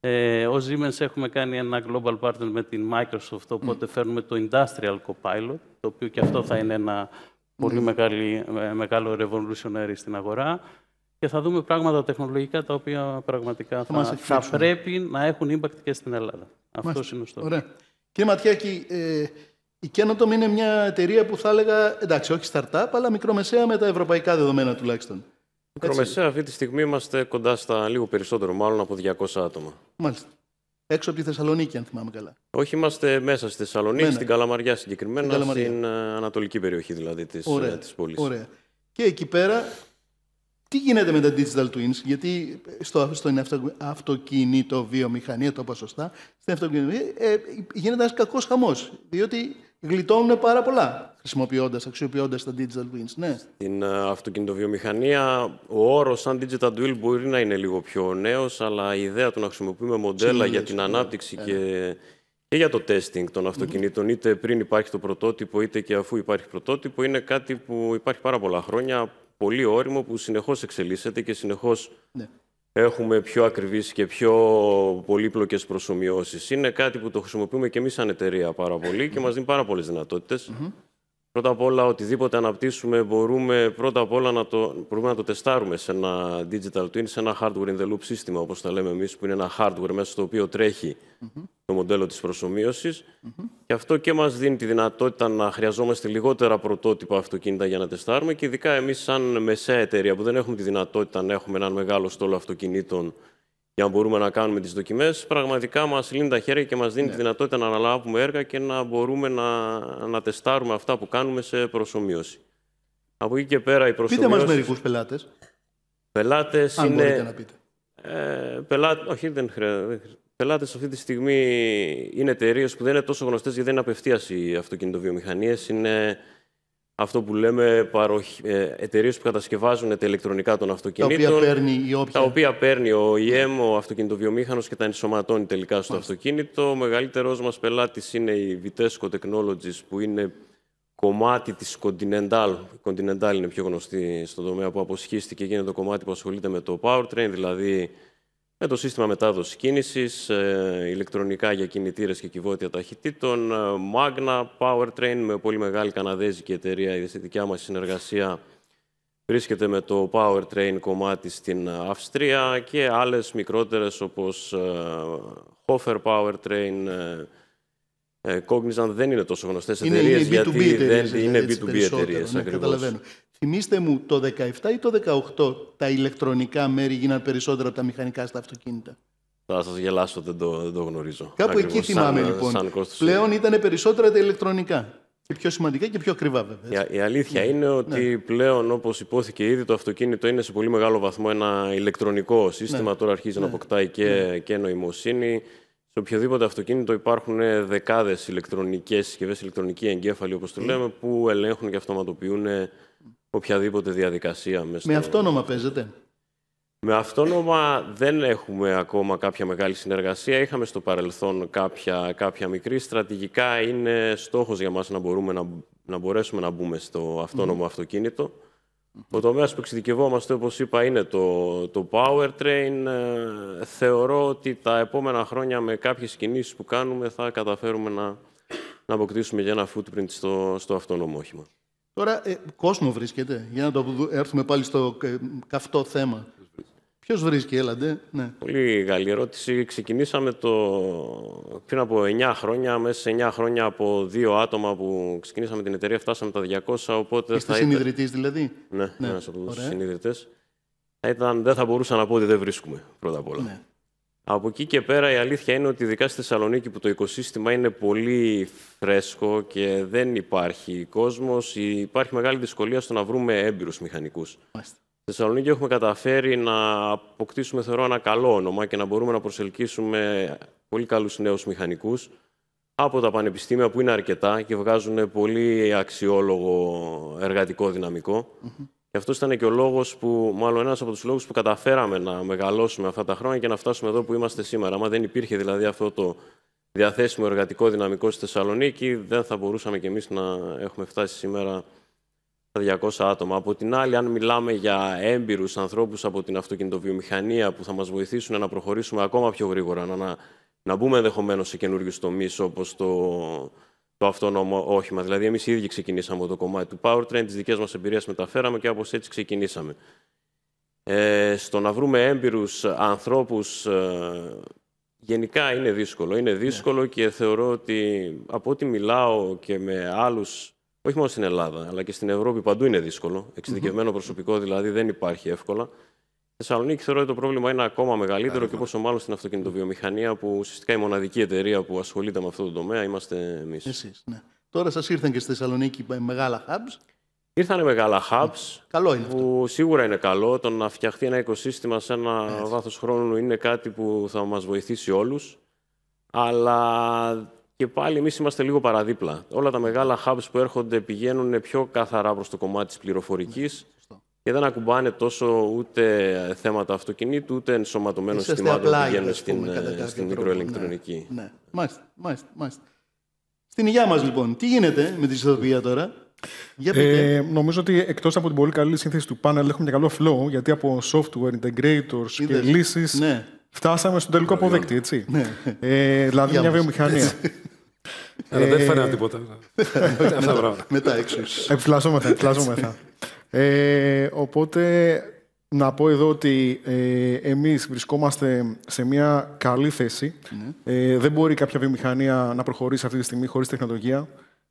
S4: Ε, ο Siemens έχουμε κάνει ένα global partner με την Microsoft, οπότε mm. φέρνουμε το Industrial Copilot, το οποίο και αυτό θα είναι ένα πολύ mm. μεγάλη, ε, μεγάλο revolutionary στην αγορά. Και θα δούμε πράγματα τεχνολογικά τα οποία πραγματικά θα, θα, πρέπει να έχουν impact και στην Ελλάδα. Αυτός είναι ο στόχος. Ωραία.
S1: Κύριε Ματιάκη, ε, η Κένοτομ είναι μια εταιρεία που θα έλεγα, εντάξει, όχι startup, αλλά μικρομεσαία με τα ευρωπαϊκά δεδομένα τουλάχιστον.
S5: Μικρομεσαία αυτή τη στιγμή είμαστε κοντά στα λίγο περισσότερο, μάλλον από 200 άτομα.
S1: Μάλιστα. Έξω από τη Θεσσαλονίκη, αν θυμάμαι
S5: καλά. Όχι, είμαστε μέσα στη Θεσσαλονίκη, ναι, ναι. στην Καλαμαριά συγκεκριμένα, στην, ε, ανατολική περιοχή δηλαδή
S4: της ε, πόλης. Ωραία.
S1: Και εκεί πέρα, τι γίνεται με τα digital twins, γιατί ε, στο, αυτοκίνητο βιομηχανία, το είπα σωστά, στην αυτοκίνητο ε, γίνεται ένας κακός χαμός. Διότι γλιτώνουν πάρα πολλά χρησιμοποιώντας, αξιοποιώντας τα digital twins, ναι.
S5: Στην ε, αυτοκινητοβιομηχανία ο όρος σαν digital twin μπορεί να είναι λίγο πιο νέος, αλλά η ιδέα του να χρησιμοποιούμε μοντέλα για την ναι. ανάπτυξη ε, ναι. και, για το testing των αυτοκινήτων, είτε πριν υπάρχει το πρωτότυπο, είτε και αφού υπάρχει πρωτότυπο, είναι κάτι που υπάρχει πάρα πολλά χρόνια, πολύ όριμο, που συνεχώς εξελίσσεται και συνεχώς ναι έχουμε πιο ακριβείς και πιο πολύπλοκες προσωμιώσεις. Είναι κάτι που το χρησιμοποιούμε και εμείς σαν εταιρεία πάρα πολύ και μας δίνει πάρα πολλές δυνατότητες. Πρώτα απ' όλα, οτιδήποτε αναπτύσσουμε, μπορούμε πρώτα απ' όλα να το, να το τεστάρουμε σε ένα digital twin, σε ένα hardware in the loop σύστημα, όπως τα λέμε εμείς, που είναι ένα hardware μέσα στο οποίο τρέχει το μοντέλο της προσωμείωσης. Και αυτό και μας δίνει τη δυνατότητα να χρειαζόμαστε λιγότερα πρωτότυπα αυτοκίνητα για να τεστάρουμε και ειδικά εμείς σαν μεσαία εταιρεία που δεν έχουμε τη δυνατότητα να έχουμε έναν μεγάλο στόλο αυτοκινήτων για να μπορούμε να κάνουμε τις δοκιμές, πραγματικά μας λύνει τα χέρια και μας δίνει τη ναι. δυνατότητα να αναλάβουμε έργα και να μπορούμε να, να τεστάρουμε αυτά που κάνουμε σε προσωμείωση. Από εκεί και πέρα η προσωμείωση... Πείτε μας
S1: μερικούς πελάτες.
S5: Πελάτες Αν είναι... μπορείτε να πείτε. Ε, Όχι, δεν χρειάζεται πελάτες αυτή τη στιγμή είναι εταιρείες που δεν είναι τόσο γνωστές γιατί δεν είναι απευθείας οι αυτοκινητοβιομηχανίες. Είναι αυτό που λέμε ε, εταιρείες που κατασκευάζουν τα ηλεκτρονικά των αυτοκινήτων. Τα οποία
S1: παίρνει, η όποια... τα
S5: οποία παίρνει ο ΙΕΜ, ο αυτοκινητοβιομήχανος και τα ενσωματώνει τελικά στο αυτοκίνητο. Ο μεγαλύτερός μας πελάτης είναι η Vitesco Technologies που είναι κομμάτι της Continental. Η Continental είναι πιο γνωστή στον τομέα που αποσχίστηκε και είναι το κομμάτι που ασχολείται με το powertrain, δηλαδή με το σύστημα μετάδοσης κίνησης, ε, ηλεκτρονικά για κινητήρες και κυβότια ταχυτήτων, ε, Magna Powertrain με πολύ μεγάλη καναδέζικη εταιρεία. Η δικιά μας συνεργασία βρίσκεται με το Powertrain κομμάτι στην Αυστρία και άλλες μικρότερες όπως ε, Hofer Powertrain. Cognizant δεν είναι τόσο εταιρειε γιατί δεν εταιρείε. Είναι B2B εταιρείες. Ναι,
S1: Θυμήστε μου, το 17 ή το 18 τα ηλεκτρονικά μέρη γίνανε περισσότερα από τα μηχανικά στα αυτοκίνητα.
S5: Θα σας γελάσω, δεν το, το γνωρίζω. Κάπου Ακριβώς, εκεί θυμάμαι σαν, λοιπόν. Πλέον
S1: ήταν περισσότερα τα ηλεκτρονικά. Και πιο σημαντικά και πιο ακριβά,
S5: βέβαια. Η, αλήθεια ναι. είναι ότι ναι. πλέον, όπως υπόθηκε ήδη, το αυτοκίνητο είναι σε πολύ μεγάλο βαθμό ένα ηλεκτρονικό σύστημα. Ναι. Τώρα αρχίζει να αποκτάει και, και νοημοσύνη. Σε οποιοδήποτε αυτοκίνητο υπάρχουν δεκάδες ηλεκτρονικές συσκευές, ηλεκτρονικοί εγκέφαλοι, όπως το mm. λέμε, που ελέγχουν και αυτοματοποιούν οποιαδήποτε διαδικασία. μες αυτόνομα παίζετε. Με αυτόνομα δεν έχουμε ακόμα κάποια μεγάλη συνεργασία. Είχαμε στο παρελθόν κάποια, κάποια μικρή. Στρατηγικά είναι στόχος για μας να, μπορούμε να, να μπορέσουμε να μπούμε στο αυτόνομο αυτοκίνητο. Mm. Ο τομέας που εξειδικευόμαστε, όπως είπα, είναι το, το powertrain. Ε, θεωρώ ότι τα επόμενα χρόνια με κάποιες κινήσεις που κάνουμε θα καταφέρουμε να, να αποκτήσουμε για ένα footprint στο, στο αυτόνομο όχημα. Τώρα
S1: ε, κόσμο βρίσκεται, για να το έρθουμε πάλι στο ε, καυτό θέμα. Ποιος βρίσκει, έλαντε. Ναι.
S5: Πολύ καλή ερώτηση. Ξεκινήσαμε το... πριν από 9 χρόνια. Μέσα σε 9 χρόνια από δύο άτομα που ξεκινήσαμε την εταιρεία, φτάσαμε τα 200. Οπότε Είστε ήταν... συνειδητής, δηλαδή. Ναι, ναι. ένας από τους συνειδητέ. Δεν θα μπορούσα να πω ότι δεν βρίσκουμε πρώτα απ' όλα. Ναι. Από εκεί και πέρα η αλήθεια είναι ότι ειδικά στη Θεσσαλονίκη που το οικοσύστημα είναι πολύ φρέσκο και δεν υπάρχει κόσμος, υπάρχει μεγάλη δυσκολία στο να βρούμε έμπειρους μηχανικούς. Στη Θεσσαλονίκη έχουμε καταφέρει να αποκτήσουμε θεωρώ ένα καλό όνομα και να μπορούμε να προσελκύσουμε πολύ καλούς νέους μηχανικούς από τα πανεπιστήμια που είναι αρκετά και βγάζουν πολύ αξιόλογο εργατικό δυναμικό αυτός ήταν και ο λόγος που, μάλλον ένας από τους λόγους που καταφέραμε να μεγαλώσουμε αυτά τα χρόνια και να φτάσουμε εδώ που είμαστε σήμερα. Αν δεν υπήρχε δηλαδή αυτό το διαθέσιμο εργατικό δυναμικό στη Θεσσαλονίκη, δεν θα μπορούσαμε κι εμείς να έχουμε φτάσει σήμερα στα 200 άτομα. Από την άλλη, αν μιλάμε για έμπειρους ανθρώπους από την αυτοκινητοβιομηχανία που θα μας βοηθήσουν να προχωρήσουμε ακόμα πιο γρήγορα, να, να, να μπούμε ενδεχομένως σε καινούριους τομείς όπως το το αυτόνομο όχημα. Δηλαδή, εμείς οι ίδιοι ξεκινήσαμε το κομμάτι του powertrain, τις δικές μας εμπειρίες μεταφέραμε και όπως έτσι ξεκινήσαμε. Ε, στο να βρούμε έμπειρους ανθρώπους ε, γενικά είναι δύσκολο. Είναι ναι. δύσκολο και θεωρώ ότι από ό,τι μιλάω και με άλλους, όχι μόνο στην Ελλάδα, αλλά και στην Ευρώπη παντού είναι δύσκολο. προσωπικό δηλαδή δεν υπάρχει εύκολα. Θεσσαλονίκη θεωρώ ότι το πρόβλημα είναι ακόμα μεγαλύτερο Άρα, και πόσο μάλλον στην αυτοκινητοβιομηχανία που ουσιαστικά η μοναδική εταιρεία που ασχολείται με αυτό το τομέα είμαστε εμείς. Εσείς, ναι.
S1: Τώρα σας ήρθαν και στη Θεσσαλονίκη μεγάλα hubs.
S5: Ήρθανε μεγάλα ναι. hubs. Καλό είναι που σίγουρα είναι καλό. Το να φτιαχτεί ένα οικοσύστημα σε ένα βάθο βάθος χρόνου είναι κάτι που θα μας βοηθήσει όλους. Αλλά και πάλι εμείς είμαστε λίγο παραδίπλα. Όλα τα μεγάλα hubs που έρχονται πηγαίνουν πιο καθαρά προς το κομμάτι της πληροφορικής. Ναι, και δεν ακουμπάνε τόσο ούτε θέματα αυτοκινήτου, ούτε ενσωματωμένων Είσαστε συστημάτων που πηγαίνουν στην, ε, στην μικροελεκτρονική. Ναι. ναι.
S1: Μάλιστα, μάλιστα, μάλιστα. Στην υγειά μας λοιπόν, τι γίνεται με τη ιστορία τώρα.
S5: Ε,
S6: νομίζω ότι εκτός από την πολύ καλή σύνθεση του πάνελ έχουμε και καλό flow, γιατί από software, integrators Είδες. και λύσεις ναι. φτάσαμε στον τελικό αποδέκτη, έτσι. Ναι. Ε, δηλαδή μια βιομηχανία.
S1: Αλλά δεν ε, φαίνεται τίποτα.
S6: Αυτά πράγματα. Μετά
S1: έξω. Επιφυλασσόμεθα.
S6: επιφυλασσόμεθα. Ε, οπότε να πω εδώ ότι ε, εμείς βρισκόμαστε σε μια καλή θέση. Ναι. δεν μπορεί κάποια βιομηχανία να προχωρήσει αυτή τη στιγμή χωρίς τεχνολογία.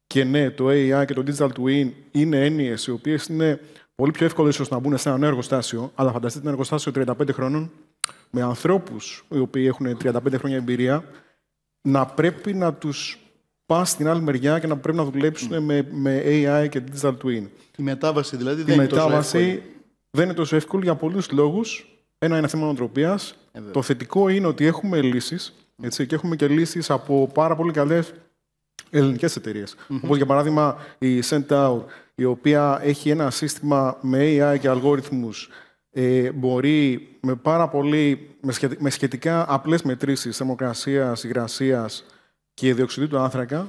S6: Και ναι, το AI και το digital twin είναι έννοιες οι οποίες είναι πολύ πιο εύκολο ίσως να μπουν σε ένα νέο εργοστάσιο, αλλά φανταστείτε ένα εργοστάσιο 35 χρόνων με ανθρώπους οι οποίοι έχουν 35 χρόνια εμπειρία, να πρέπει να τους πας στην άλλη μεριά και να πρέπει να δουλέψουν με, με AI και digital twin.
S1: Η μετάβαση δηλαδή δεν Η είναι μετάβαση τόσο εύκολη.
S6: δεν είναι τόσο εύκολη για πολλούς λόγους. Ένα είναι θέμα νοοτροπίας. Ε, το θετικό είναι ότι έχουμε λύσεις και έχουμε και λύσεις από πάρα πολύ καλές ελληνικές εταιρείες. Όπως για παράδειγμα η Centaur, η οποία έχει ένα σύστημα με AI και αλγόριθμους. Ε, μπορεί με πάρα πολύ, με, σχετικά απλές μετρήσεις θερμοκρασίας, υγρασίας, και η διοξιδίου του άνθρακα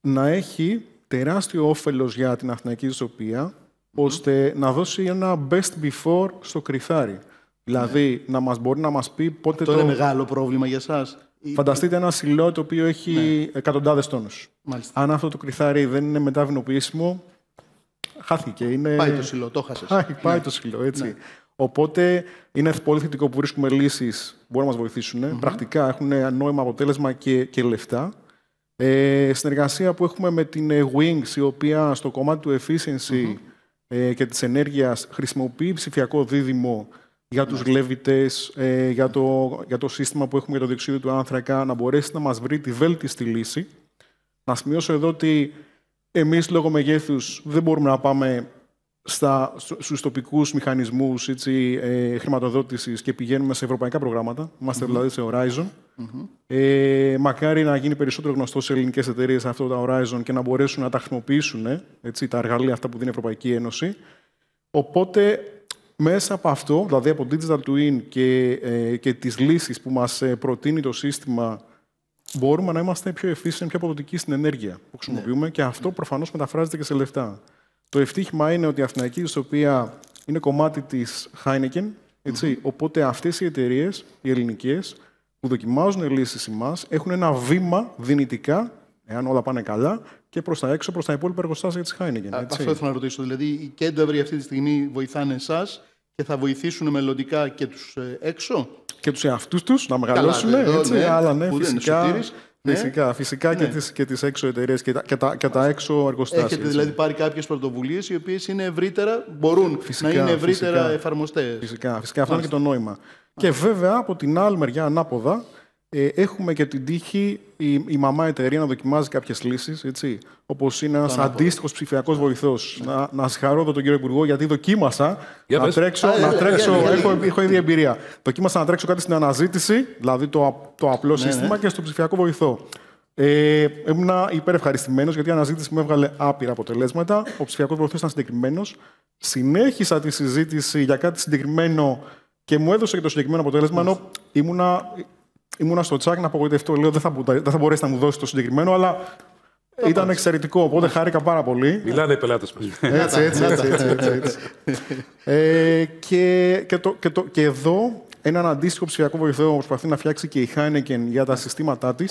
S6: να έχει τεράστιο όφελος για την αθηναϊκή mm-hmm. ώστε να δώσει ένα best before στο κρυθάρι. Δηλαδή, ναι. να μας μπορεί να μας πει πότε Αυτό το... είναι μεγάλο πρόβλημα για σας. Φανταστείτε ένα σιλό το οποίο έχει ναι. εκατοντάδες τόνους. Αν αυτό το κρυθάρι δεν είναι μεταβινοποιήσιμο, χάθηκε. Είναι... Πάει το σιλό, το χάσες. Πάει, πάει ναι. το σιλό, έτσι. Ναι. Οπότε είναι πολύ θετικό που βρίσκουμε λύσεις που μπορούν να μας βοηθησουν Πρακτικά έχουν νόημα αποτέλεσμα και, και λεφτά. Ε, συνεργασία που έχουμε με την ε, Wings, η οποία στο κομμάτι του efficiency ε, και της ενέργειας χρησιμοποιεί ψηφιακό δίδυμο για τους mm ε, για, το, για το σύστημα που έχουμε για το διοξείδιο του άνθρακα, να μπορέσει να μας βρει τη βέλτιστη λύση. Να σημειώσω εδώ ότι εμείς λόγω μεγέθους δεν μπορούμε να πάμε στα, στους τοπικούς μηχανισμούς έτσι, ε, χρηματοδότησης και πηγαίνουμε σε ευρωπαϊκά προγράμματα, είμαστε δηλαδή σε Horizon. Mm-hmm. Ε, μακάρι να γίνει περισσότερο γνωστό σε ελληνικές εταιρείες αυτό το Horizon και να μπορέσουν να τα χρησιμοποιήσουν ε, έτσι, τα εργαλεία αυτά που δίνει η Ευρωπαϊκή Ένωση. Οπότε, μέσα από αυτό, δηλαδή από Digital Twin και, ε, και τις λύσεις που μας ε, προτείνει το σύστημα μπορούμε να είμαστε πιο efficient, πιο αποδοτικοί στην ενέργεια που χρησιμοποιούμε ναι. και αυτό ναι. προφανώς μεταφράζεται και σε λεφτά. Το ευτύχημα είναι ότι η Αθηναϊκή Ισοπία είναι κομμάτι της Heineken. ετσι Οπότε αυτές οι εταιρείες, οι ελληνικές, που δοκιμάζουν λύσεις σε έχουν ένα βήμα δυνητικά, εάν όλα πάνε καλά, και προς τα έξω, προς τα υπόλοιπα εργοστάσια της Heineken. Α, αυτό ήθελα
S1: να ρωτήσω. Δηλαδή, οι κέντροι αυτή τη στιγμή βοηθάνε εσάς και θα βοηθήσουν μελλοντικά και τους ε, έξω.
S6: Και τους εαυτούς τους να μεγαλώσουν. Καλά, έτσι, ναι, αλλά ναι, φυσικά. Ναι. Φυσικά, φυσικά και ναι. τις, και τις έξω εταιρείες και, τα, και, και τα έξω εργοστάσια. Έχετε δηλαδή
S1: πάρει κάποιες πρωτοβουλίες, οι οποίες είναι ευρύτερα, μπορούν να είναι ευρύτερα εφαρμοστές. Φυσικά, φυσικά. Αυτό είναι και το
S6: νόημα. Και βέβαια από την άλλη μεριά ανάποδα, ε, έχουμε και την τύχη η, η μαμά εταιρεία να δοκιμάζει κάποιες λύσεις. Όπως είναι ένας αντίστοιχος ψηφιακός βοηθός. Να, να συγχαρώ εδώ τον κύριο Υπουργό, γιατί δοκίμασα να τρέξω. να τρέξω έχω, ίδια έχω ήδη εμπειρία. Δοκίμασα να τρέξω κάτι στην αναζήτηση, δηλαδή το, το απλό ναι, σύστημα, ναι. και στο ψηφιακό βοηθό. Ε, ήμουν υπερευχαριστημένος γιατί η αναζήτηση μου έβγαλε άπειρα αποτελέσματα. Ο ψηφιακός βοηθός ήταν συγκεκριμένος. Συνέχισα τη συζήτηση για κάτι συγκεκριμένο και μου έδωσε και το συγκεκριμένο αποτέλεσμα, ενώ ήμουνα ήμουνα στο τσάκ να απογοητευτώ. Λέω δεν θα, δεν θα μπορέσει να μου δώσει το συγκεκριμένο, αλλά ήταν εξαιρετικό, οπότε χάρηκα πάρα πολύ.
S2: Μιλάνε οι πελάτες μας. Έτσι, έτσι, έτσι. έτσι, έτσι.
S6: ε, και, το, το, και εδώ έναν αντίστοιχο ψηφιακό βοηθό προσπαθεί να φτιάξει και η Heineken για τα συστήματά της.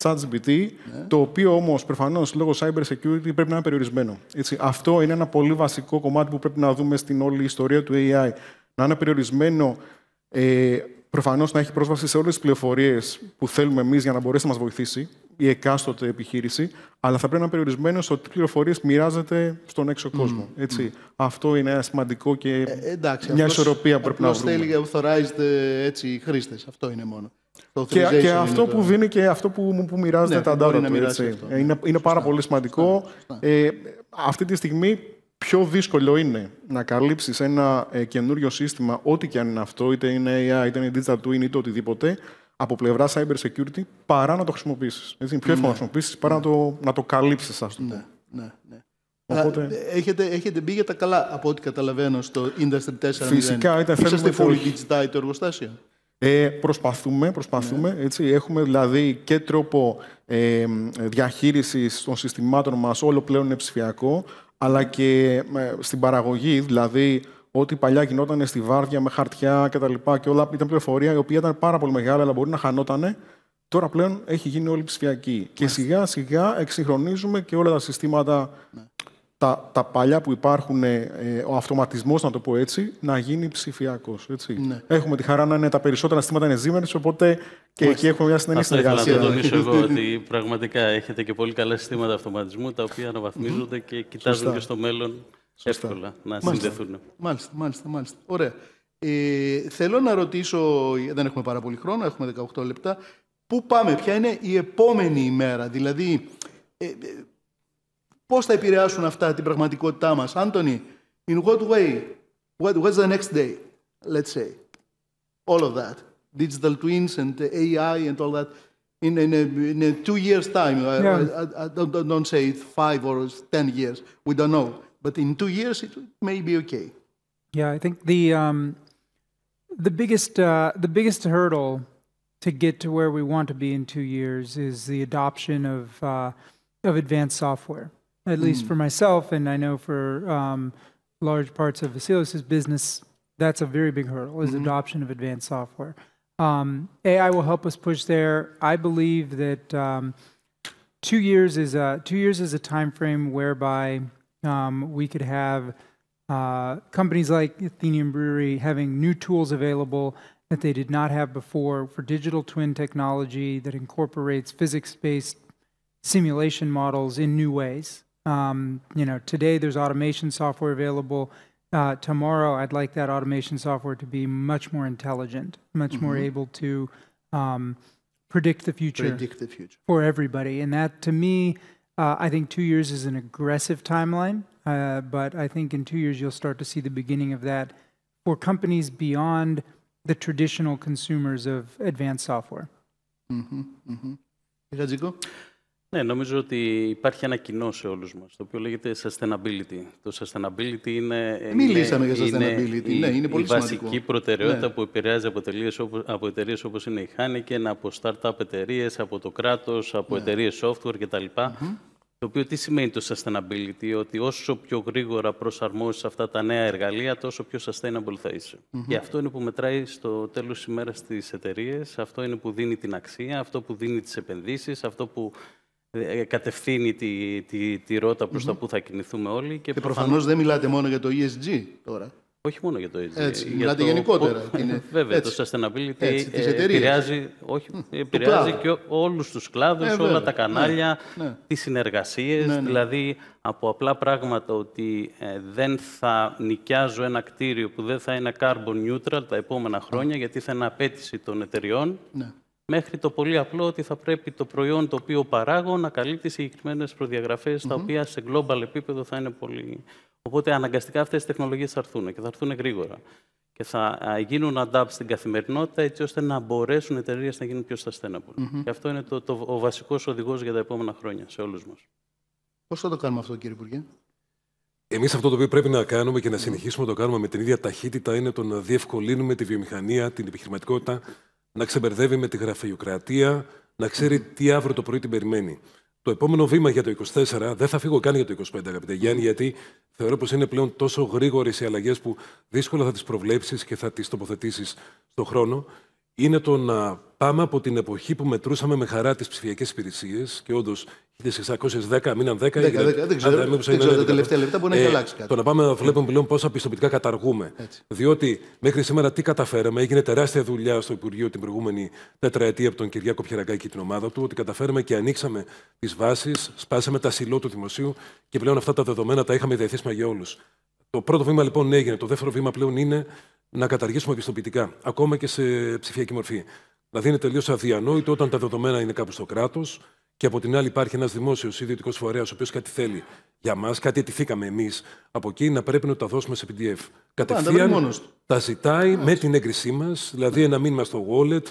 S6: ChatGPT. yeah. Ναι. το οποίο όμως προφανώς λόγω cyber security πρέπει να είναι περιορισμένο. Έτσι, αυτό είναι ένα πολύ βασικό κομμάτι που πρέπει να δούμε στην όλη ιστορία του AI. Να είναι περιορισμένο ε, προφανώς να έχει πρόσβαση σε όλες τις πληροφορίες που θέλουμε εμείς για να μπορέσει να μας βοηθήσει η εκάστοτε επιχείρηση, αλλά θα πρέπει να είναι περιορισμένος ότι τι πληροφορίες μοιράζεται στον έξω κόσμο. Έτσι. Αυτό είναι ένα σημαντικό και ε, ε εντάξει, μια ισορροπία που πρέπει να βρούμε. θέλει
S1: authorize ε, έτσι οι χρήστες. Αυτό είναι μόνο. και, και αυτό που δίνει
S6: και αυτό που, που μοιράζεται ναι, τα data του. Ε, είναι, ναι. είναι πάρα πολύ σημαντικό. Ναι. αυτή τη στιγμή πιο δύσκολο είναι να καλύψεις ένα ε, καινούριο σύστημα, ό,τι και αν είναι αυτό, είτε είναι AI, είτε είναι digital twin, είτε οτιδήποτε, από πλευρά cyber security, παρά να το χρησιμοποιήσεις. Είναι πιο εύκολο να το ναι. χρησιμοποιήσεις παρά να το, να το καλύψεις, ας πούμε.
S1: Ναι, ναι. ναι. Οπότε... Έχετε, έχετε μπει για τα καλά, από ό,τι καταλαβαίνω, στο Industry 4.0. Φυσικά, ήταν Είσαστε πολύ η το εργοστάσιο.
S6: Ε, προσπαθούμε, προσπαθούμε. Ναι. Έτσι, έχουμε δηλαδή και τρόπο ε, διαχείρισης των συστημάτων μας, όλο πλέον είναι ψηφιακό αλλά και ε, στην παραγωγή, δηλαδή ό,τι παλιά γινόταν στη βάρδια με χαρτιά κτλ. Και, και όλα ήταν πληροφορία η οποία ήταν πάρα πολύ μεγάλη, αλλά μπορεί να χανότανε. Τώρα πλέον έχει γίνει όλη ψηφιακή. Και σιγά σιγά εξυγχρονίζουμε και όλα τα συστήματα ναι τα, τα παλιά που υπάρχουν, ε, ε, ο αυτοματισμός, να το πω έτσι, να γίνει ψηφιακός. Ναι. Έχουμε τη χαρά να είναι τα περισσότερα συστήματα είναι οπότε και εκεί έχουμε μια συνεργασία. Αυτό ήθελα να τονίσω εγώ, ότι
S4: πραγματικά έχετε και πολύ καλά συστήματα αυτοματισμού, τα οποία αναβαθμίζονται και κοιτάζουν Σωστά. και στο μέλλον εύκολα να συνδεθούν.
S1: Μάλιστα, μάλιστα, μάλιστα. Ωραία. Ε, θέλω να ρωτήσω, δεν έχουμε πάρα πολύ χρόνο, έχουμε 18 λεπτά, πού πάμε, ποια είναι η επόμενη ημέρα, δηλαδή... Ε, ε Πώς θα επηρεάσουν αυτά την πραγματικότητά μας. Άντωνη, in what way, what, what's the next day, let's say. All of that. Digital twins and AI and all that. In, in, a, in a two years' time, yeah. I, I, I don't, don't say it's five or ten years, we don't know. But in two years, it may be okay.
S3: Yeah, I think the, um, the, biggest, uh, the biggest hurdle to get to where we want to be in two years is the adoption of, uh, of advanced software at least hmm. for myself, and I know for um, large parts of Vasilis' business, that's a very big hurdle is mm-hmm. adoption of advanced software. Um, AI will help us push there. I believe that um, two years is a two years is a time frame whereby um, we could have uh, companies like Athenian Brewery having new tools available that they did not have before for digital twin technology that incorporates physics-based simulation models in new ways. Um, you know, today there's automation software available. Uh, tomorrow, I'd like that automation software to be much more intelligent, much mm-hmm. more able to um, predict the future. Predict the future for everybody, and that to me, uh, I think two years is an aggressive timeline. Uh, but I think in two years you'll start to see the beginning of that for companies beyond the traditional consumers of advanced software.
S1: Mm-hmm, mm-hmm.
S4: Ναι, νομίζω ότι υπάρχει ένα κοινό σε όλους μας, το οποίο λέγεται sustainability. Το sustainability είναι... Ε, Μιλήσαμε για sustainability, ναι, είναι, ναι, είναι πολύ η βασική προτεραιότητα που επηρεάζει από, από εταιρείες όπως είναι η Heineken, από startup εταιρείες, από το κράτος, από ναι. εταιρείες software κτλ. Το οποίο τι σημαίνει το sustainability, ότι όσο πιο γρήγορα προσαρμόζεις αυτά τα νέα εργαλεία, τόσο πιο sustainable θα εισαι mm Και αυτό είναι που μετράει στο τέλος της ημέρας στις εταιρείες, αυτό είναι που δίνει την αξία, αυτό που δίνει τις επενδύσεις, αυτό που ε, ε, κατευθύνει τη, τη, τη ρότα προς τα που θα κινηθούμε όλοι. Και, και προφανώς δεν
S1: μιλάτε μόνο για το ESG τώρα. Όχι μόνο για το ESG. Έτσι, για μιλάτε το... γενικότερα. Είναι... Βέβαια, έτσι.
S4: το sustainability έτσι, ε, επηρεάζει, όχι, επηρεάζει και όλους τους κλάδους, όλα τα ναι, κανάλια, ναι. τις συνεργασίες, ναι, ναι. δηλαδή από απλά πράγματα ότι δεν θα νοικιάζω ένα κτίριο που δεν θα είναι carbon neutral τα επόμενα χρόνια, γιατί θα είναι απέτηση των εταιριών, μέχρι το πολύ απλό ότι θα πρέπει το προϊόν το οποίο παράγω να καλύπτει συγκεκριμένες προδιαγραφές, mm τα οποία σε global επίπεδο θα είναι πολύ. Οπότε αναγκαστικά αυτές οι τεχνολογίες θα έρθουν και θα έρθουν γρήγορα. Και θα γίνουν adapt στην καθημερινότητα, έτσι ώστε να μπορέσουν οι εταιρείες να γίνουν πιο sustainable. Mm Και αυτό είναι το, το, ο βασικός
S2: οδηγός για τα επόμενα χρόνια σε όλους μας.
S1: Πώς θα το κάνουμε αυτό, κύριε Υπουργέ.
S2: Εμείς αυτό το οποίο πρέπει να κάνουμε και να συνεχίσουμε να το κάνουμε με την ίδια ταχύτητα είναι το να διευκολύνουμε τη βιομηχανία, την επιχειρηματικότητα να ξεμπερδεύει με τη γραφειοκρατία, να ξέρει τι αύριο το πρωί την περιμένει. Το επόμενο βήμα για το 24, δεν θα φύγω καν για το 25, αγαπητέ Γιάννη, γιατί θεωρώ πως είναι πλέον τόσο γρήγορες οι αλλαγές που δύσκολα θα τις προβλέψεις και θα τις τοποθετήσεις στον χρόνο είναι το να πάμε από την εποχή που μετρούσαμε με χαρά τις ψηφιακές υπηρεσίες και όντως 1610 μείναν 10. 10, δεν ξέρω, δεν ξέρω τα τελευταία λεπτά μπορεί να έχει ε, αλλάξει κάτι. Το να πάμε να βλέπουμε πλέον πόσα πιστοποιητικά καταργούμε. Διότι μέχρι σήμερα τι καταφέραμε, έγινε τεράστια δουλειά στο Υπουργείο την προηγούμενη τετραετία από τον Κυριάκο Πιεραγκάκη και την ομάδα του, ότι καταφέραμε και ανοίξαμε τις βάσεις, σπάσαμε τα σιλό του δημοσίου και πλέον αυτά τα δεδομένα τα είχαμε διαθέσιμα για όλους. Το πρώτο βήμα λοιπόν ναι, έγινε. Το δεύτερο βήμα πλέον είναι να καταργήσουμε επιστοποιητικά, ακόμα και σε ψηφιακή μορφή. Δηλαδή είναι τελείως αδιανόητο όταν τα δεδομένα είναι κάπου στο κράτος και από την άλλη υπάρχει ένας δημόσιος ιδιωτικός φορέας ο οποίος κάτι θέλει για μας, κάτι αιτηθήκαμε εμείς από εκεί, να πρέπει να τα δώσουμε σε PDF. Κατευθείαν τα ζητάει με την έγκρισή μας, δηλαδή ένα μήνυμα στο wallet,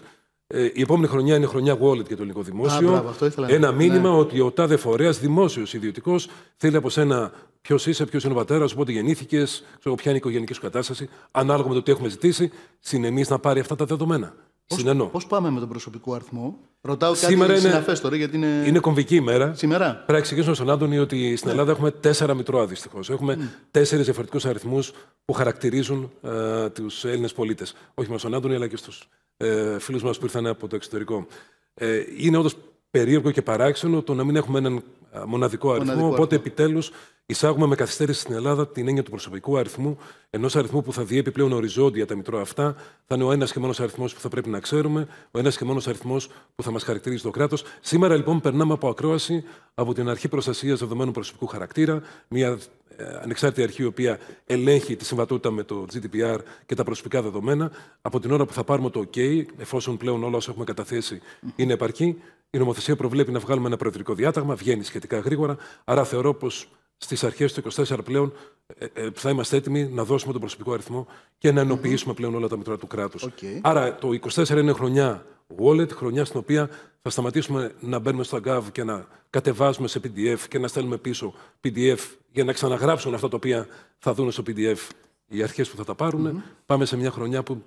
S2: ε, η επόμενη χρονιά είναι χρονιά wallet για το ελληνικό δημόσιο. ένα μήνυμα ναι. ότι ο τάδε φορέας, δημόσιος, ιδιωτικός, θέλει από σένα ποιος είσαι, ποιος είναι ο πατέρας, πότε γεννήθηκες, ποια είναι η οικογενική σου κατάσταση, ανάλογα με το τι έχουμε ζητήσει, συνενείς να πάρει αυτά τα δεδομένα. Συνενώ. Πώς πάμε με τον προσωπικό αριθμό. Ρωτάω κάτι Σήμερα είναι...
S1: τώρα, γιατί είναι.
S2: Είναι κομβική ημέρα. Σήμερα. Πρέπει να εξηγήσουμε στον Άντωνη ότι στην Ελλάδα έχουμε τέσσερα μητρώα δυστυχώς. Έχουμε τέσσερις τέσσερις διαφορετικούς αριθμούς που χαρακτηρίζουν ε, τους Έλληνες πολίτες. Όχι μόνο στον Άντωνη, αλλά και στους ε, φίλους μας που ήρθαν από το εξωτερικό. Ε, είναι όντως περίεργο και παράξενο το να μην έχουμε έναν ε, μοναδικό αριθμό. Μοναδικό οπότε επιτέλους Εισάγουμε με καθυστέρηση στην Ελλάδα την έννοια του προσωπικού αριθμού, ενός αριθμού που θα διέπει πλέον οριζόντια τα μητρώα αυτά. Θα είναι ο ένας και μόνος αριθμός που θα πρέπει να ξέρουμε, ο ένας και μόνος αριθμός που θα μας χαρακτηρίζει το κράτος. Σήμερα λοιπόν περνάμε από ακρόαση από την Αρχή Προστασίας Δεδομένων Προσωπικού Χαρακτήρα, μια ε, ανεξάρτητη αρχή η οποία ελέγχει τη συμβατότητα με το GDPR και τα προσωπικά δεδομένα. Από την ώρα που θα πάρουμε το OK, εφόσον πλέον όλα όσα έχουμε καταθέσει είναι επαρκή, η νομοθεσία προβλέπει να βγάλουμε ένα προεδρικό διάταγμα, βγαίνει σχετικά γρήγορα. Άρα θεωρώ πως στις αρχές του 24 πλέον ε, ε, θα είμαστε έτοιμοι να δώσουμε τον προσωπικό αριθμό και να ενοποιήσουμε πλέον όλα τα μητρώα του κράτους. Άρα το 24 είναι χρονιά wallet, χρονιά στην οποία θα σταματήσουμε να μπαίνουμε στο GAV και να κατεβάζουμε σε PDF και να στέλνουμε πίσω PDF για να ξαναγράψουν αυτά τα οποία θα δουν στο PDF οι αρχές που θα τα πάρουν. Πάμε σε μια χρονιά που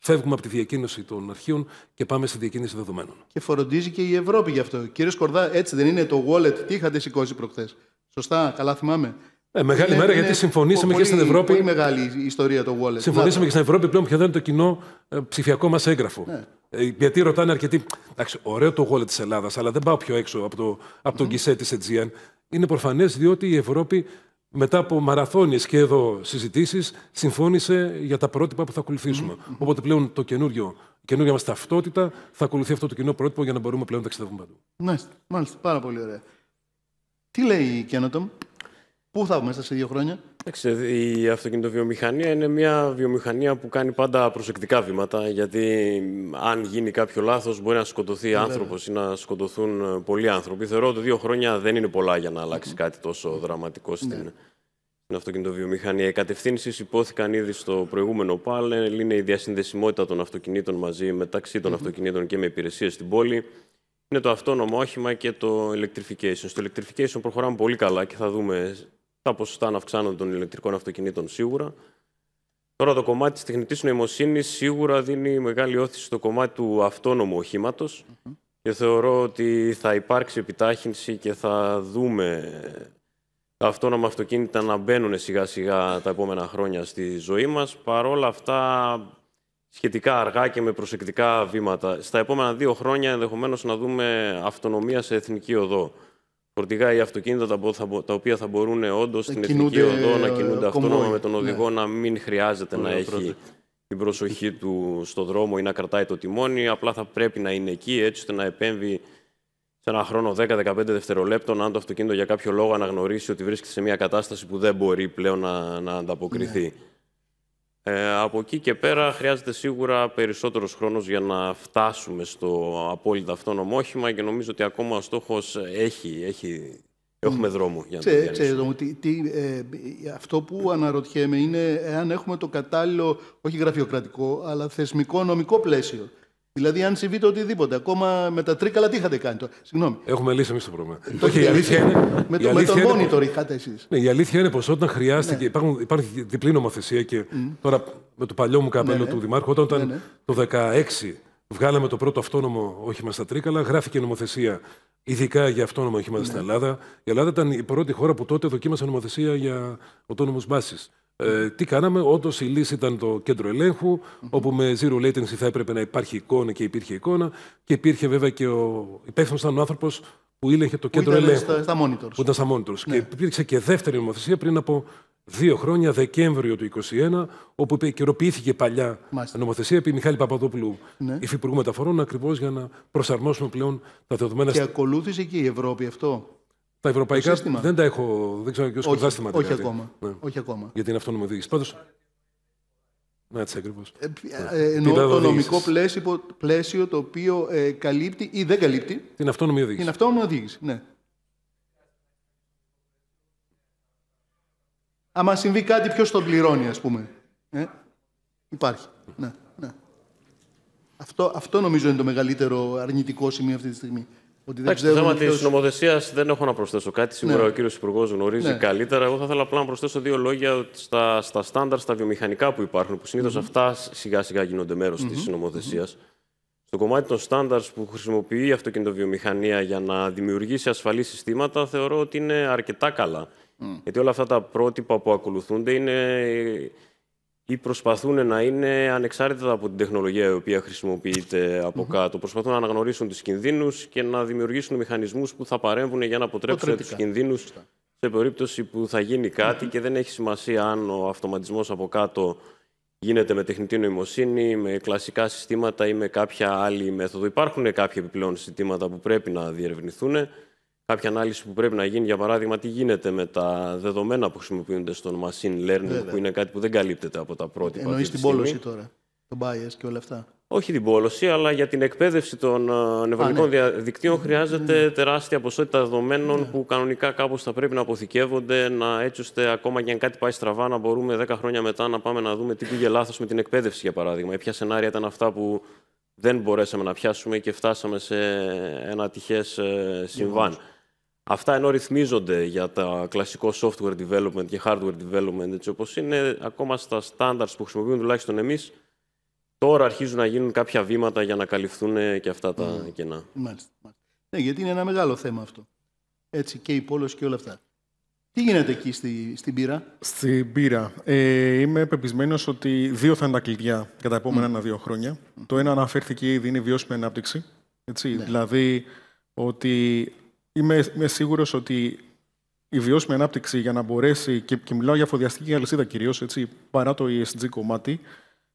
S2: Φεύγουμε από τη διακίνηση των αρχείων και πάμε στη διακίνηση δεδομένων. Και φροντίζει και η Ευρώπη γι' αυτό. Κύριε
S1: Σκορδά, έτσι δεν είναι το wallet. Τι είχατε σηκώσει προχθές. Σωστά, καλά θυμάμαι. Ε, μεγάλη είναι, μέρα είναι, ναι, γιατί ναι. συμφωνήσαμε πολύ, και στην Ευρώπη. Πολύ
S2: μεγάλη η ιστορία το wallet. Συμφωνήσαμε και στην Ευρώπη πλέον πια δεν είναι το κοινό ε, ψηφιακό μας έγγραφο. Ναι. Ε, γιατί ρωτάνε αρκετοί. Εντάξει, ωραίο το wallet της Ελλάδας, αλλά δεν πάω πιο έξω από, το, από τον mm. κισέ της Aegean. Είναι προφανές διότι η Ευρώπη μετά από μαραθώνιες και εδώ συζητήσεις, συμφώνησε για τα πρότυπα που θα ακολουθήσουμε. Mm -hmm. Οπότε πλέον το καινούριο, καινούργια μας ταυτότητα θα ακολουθεί αυτό το κοινό πρότυπο για να μπορούμε πλέον να ταξιδεύουμε παντού.
S1: Ναι, μάλιστα, πάρα πολύ ωραία. Τι λέει η Κένοτομ, Πού θα είμαστε σε δύο χρόνια.
S5: Η αυτοκινητοβιομηχανία είναι μια βιομηχανία που θα μέσα σε δυο πάντα προσεκτικά βήματα, γιατί αν γίνει κάποιο λάθος, μπορεί να σκοτωθεί ναι, άνθρωπος ή να σκοτωθούν ε, πολλοί άνθρωποι. Θεωρώ ότι δύο χρόνια δεν είναι πολλά για να αλλάξει κάτι τόσο δραματικό στην, ναι. στην αυτοκινητοβιομηχανία. Οι κατευθύνσεις υπόθηκαν ήδη στο προηγούμενο πάλι Είναι η διασυνδεσιμότητα των αυτοκινήτων μαζί μεταξύ των αυτοκινήτων και με υπηρεσίες στην πόλη είναι το αυτόνομο όχημα και το electrification. Στο electrification προχωράμε πολύ καλά και θα δούμε τα ποσοστά να αυξάνονται των ηλεκτρικών αυτοκινήτων σίγουρα. Τώρα το κομμάτι της τεχνητής νοημοσύνης σίγουρα δίνει μεγάλη όθηση στο κομμάτι του αυτόνομου οχήματος, mm και θεωρώ ότι θα υπάρξει επιτάχυνση και θα δούμε τα αυτόνομα αυτοκίνητα να μπαίνουν σιγά σιγά τα επόμενα χρόνια στη ζωή μας. Παρ' όλα αυτά σχετικά αργά και με προσεκτικά βήματα. Στα επόμενα δύο χρόνια ενδεχομένως να δούμε αυτονομία σε εθνική οδό. Φορτηγά ή αυτοκίνητα τα οποία θα μπορούν όντως στην εθνική οδό να κινούνται ε, αυτόνομα με τον ναι. οδηγό, να μην χρειάζεται να έχει την προσοχή του στο δρόμο ή να κρατάει το τιμόνι. Απλά θα πρέπει να είναι εκεί έτσι ώστε να επέμβει σε ένα χρόνο 10-15 δευτερολέπτων, αν το αυτοκίνητο για κάποιο λόγο αναγνωρίσει ότι βρίσκεται σε μια κατάσταση που δεν μπορεί πλέον να, να ανταποκριθεί. Ναι. Ε, από εκεί και πέρα χρειάζεται σίγουρα περισσότερος χρόνος για να φτάσουμε στο απόλυτα αυτόνομο όχημα και νομίζω ότι ακόμα ο στόχος έχει, έχει Έχουμε δρόμο για να Ξέ, το ξέρω,
S1: τι, τι, ε, Αυτό που αναρωτιέμαι είναι εάν έχουμε το κατάλληλο, όχι γραφειοκρατικό, αλλά θεσμικό νομικό πλαίσιο Δηλαδή, αν συμβεί το οτιδήποτε, ακόμα με τα τρίκαλα, τι είχατε κάνει τώρα. Συγγνώμη.
S2: Έχουμε λύσει εμείς το πρόβλημα. Όχι, ναι, η αλήθεια είναι. Με το, με το είχατε εσείς. η αλήθεια είναι πως όταν χρειάστηκε. Ναι. υπάρχει διπλή νομοθεσία και τώρα με το παλιό μου καπέλο ναι, του Δημάρχου, όταν, το 2016 βγάλαμε το πρώτο αυτόνομο όχημα στα τρίκαλα, γράφηκε νομοθεσία ειδικά για αυτόνομα οχήματα στην Ελλάδα. Η Ελλάδα ήταν η πρώτη χώρα που τότε δοκίμασε νομοθεσία για οτόνομου μπάσεις. Ε, τι κάναμε, όντως η λύση ήταν το κέντρο ελέγχου, όπου με zero latency θα έπρεπε να υπάρχει εικόνα και υπήρχε εικόνα. Και υπήρχε βέβαια και ο υπεύθυνος ήταν ο άνθρωπος που έλεγχε το κέντρο ελέγχου. Στα, στα Που ήταν στα monitors. Ναι. Και υπήρξε και δεύτερη νομοθεσία πριν από δύο χρόνια, Δεκέμβριο του 2021, όπου επικαιροποιήθηκε παλιά Μάλιστα. νομοθεσία επί Μιχάλη Παπαδόπουλου, ναι. υφυπουργού μεταφορών, ακριβώς για να προσαρμόσουμε πλέον τα δεδομένα. Και
S1: ακολούθησε και η Ευρώπη αυτό.
S2: Τα ευρωπαϊκά δεν τα έχω. Δεν ξέρω και ως κοντά Όχι δηλαδή. ακόμα. Ναι. Όχι ακόμα. Για την αυτόνομη οδήγηση. Πάντω. Ναι, έτσι ακριβώς. Ε, Εννοώ το νομικό
S1: πλαίσιο, πλαίσιο το οποίο ε, καλύπτει ή δεν καλύπτει.
S2: Την αυτόνομη οδήγηση. Την αυτόνομη
S1: οδήγηση, ναι. Άμα συμβεί κάτι, ποιο τον πληρώνει, ας πούμε. Ε? Υπάρχει. Ναι, ναι. Αυτό, αυτό νομίζω είναι το μεγαλύτερο αρνητικό σημείο αυτή τη στιγμή. Ότι δεν θέμα της
S5: νομοθεσίας δεν έχω να προσθέσω κάτι. Σίγουρα ναι. ο κύριος Υπουργός γνωρίζει ναι. καλύτερα. Εγώ θα ήθελα απλά να προσθέσω δύο λόγια στα, στα στάνταρ, στα βιομηχανικά που υπάρχουν, που συνήθως mm αυτά σιγά σιγά γίνονται μέρος mm -hmm. της νομοθεσίας. Στο κομμάτι των στάνταρ που χρησιμοποιεί η αυτοκινητοβιομηχανία για να δημιουργήσει ασφαλή συστήματα, θεωρώ ότι είναι αρκετά καλά. Γιατί όλα αυτά τα πρότυπα που ακολουθούνται είναι ή προσπαθούν να είναι ανεξάρτητα από την τεχνολογία η οποία χρησιμοποιείται από mm-hmm. κάτω. Προσπαθούν να ειναι ανεξαρτητα απο την τεχνολογια η οποια χρησιμοποιειται απο κατω προσπαθουν να αναγνωρισουν τους κινδύνους και να δημιουργήσουν μηχανισμούς που θα παρέμβουν για να αποτρέψουν τους κινδύνους σε περίπτωση που θα γίνει και δεν έχει σημασία αν ο αυτοματισμός από κάτω γίνεται με τεχνητή νοημοσύνη, με κλασικά συστήματα ή με κάποια άλλη μέθοδο. Υπάρχουν κάποια επιπλέον συστήματα που πρέπει να διερευνηθούν κάποια ανάλυση που πρέπει να γίνει, για παράδειγμα, τι γίνεται με τα δεδομένα που χρησιμοποιούνται στον machine learning, που είναι κάτι που δεν καλύπτεται από τα πρότυπα. Εννοεί την πόλωση
S1: τώρα, το bias και όλα αυτά.
S5: Όχι την πόλωση, αλλά για την εκπαίδευση των ε, νευρολικών ναι. διαδικτύων ναι, ναι, χρειάζεται ναι, τεράστια ποσότητα δεδομένων που κανονικά κάπως θα πρέπει να αποθηκεύονται, να, έτσι ώστε ακόμα και αν κάτι πάει στραβά, να μπορούμε 10 χρόνια μετά να πάμε να δούμε τι πήγε λάθος με την εκπαίδευση, για παράδειγμα. ποια σενάρια ήταν αυτά που δεν μπορέσαμε να πιάσουμε και φτάσαμε σε ένα τυχές ε, συμβάν. Αυτά ενώ ρυθμίζονται για τα κλασικό software development και hardware development, έτσι όπως είναι, ακόμα στα standards που χρησιμοποιούμε τουλάχιστον εμείς, τώρα αρχίζουν να γίνουν κάποια βήματα για να καλυφθούν ε, και αυτά τα mm. κενά.
S1: Μάλιστα. Ναι, γιατί είναι ένα μεγάλο θέμα αυτό. Έτσι, και η πόλωση και όλα αυτά. Τι γίνεται εκεί στη, στην πύρα.
S6: Στην πύρα. Ε, είμαι πεπισμένος ότι δύο θα είναι τα κλειδιά για τα επόμενα mm. ένα-δύο χρόνια. Το ένα αναφέρθηκε ήδη, είναι η βιώσιμη ανάπτυξη. Έτσι, ναι. Δηλαδή ότι είμαι, είμαι σίγουρος ότι η βιώσιμη ανάπτυξη για να μπορέσει, και, και μιλάω για φωδιαστική αλυσίδα κυρίως, παρά το ESG κομμάτι,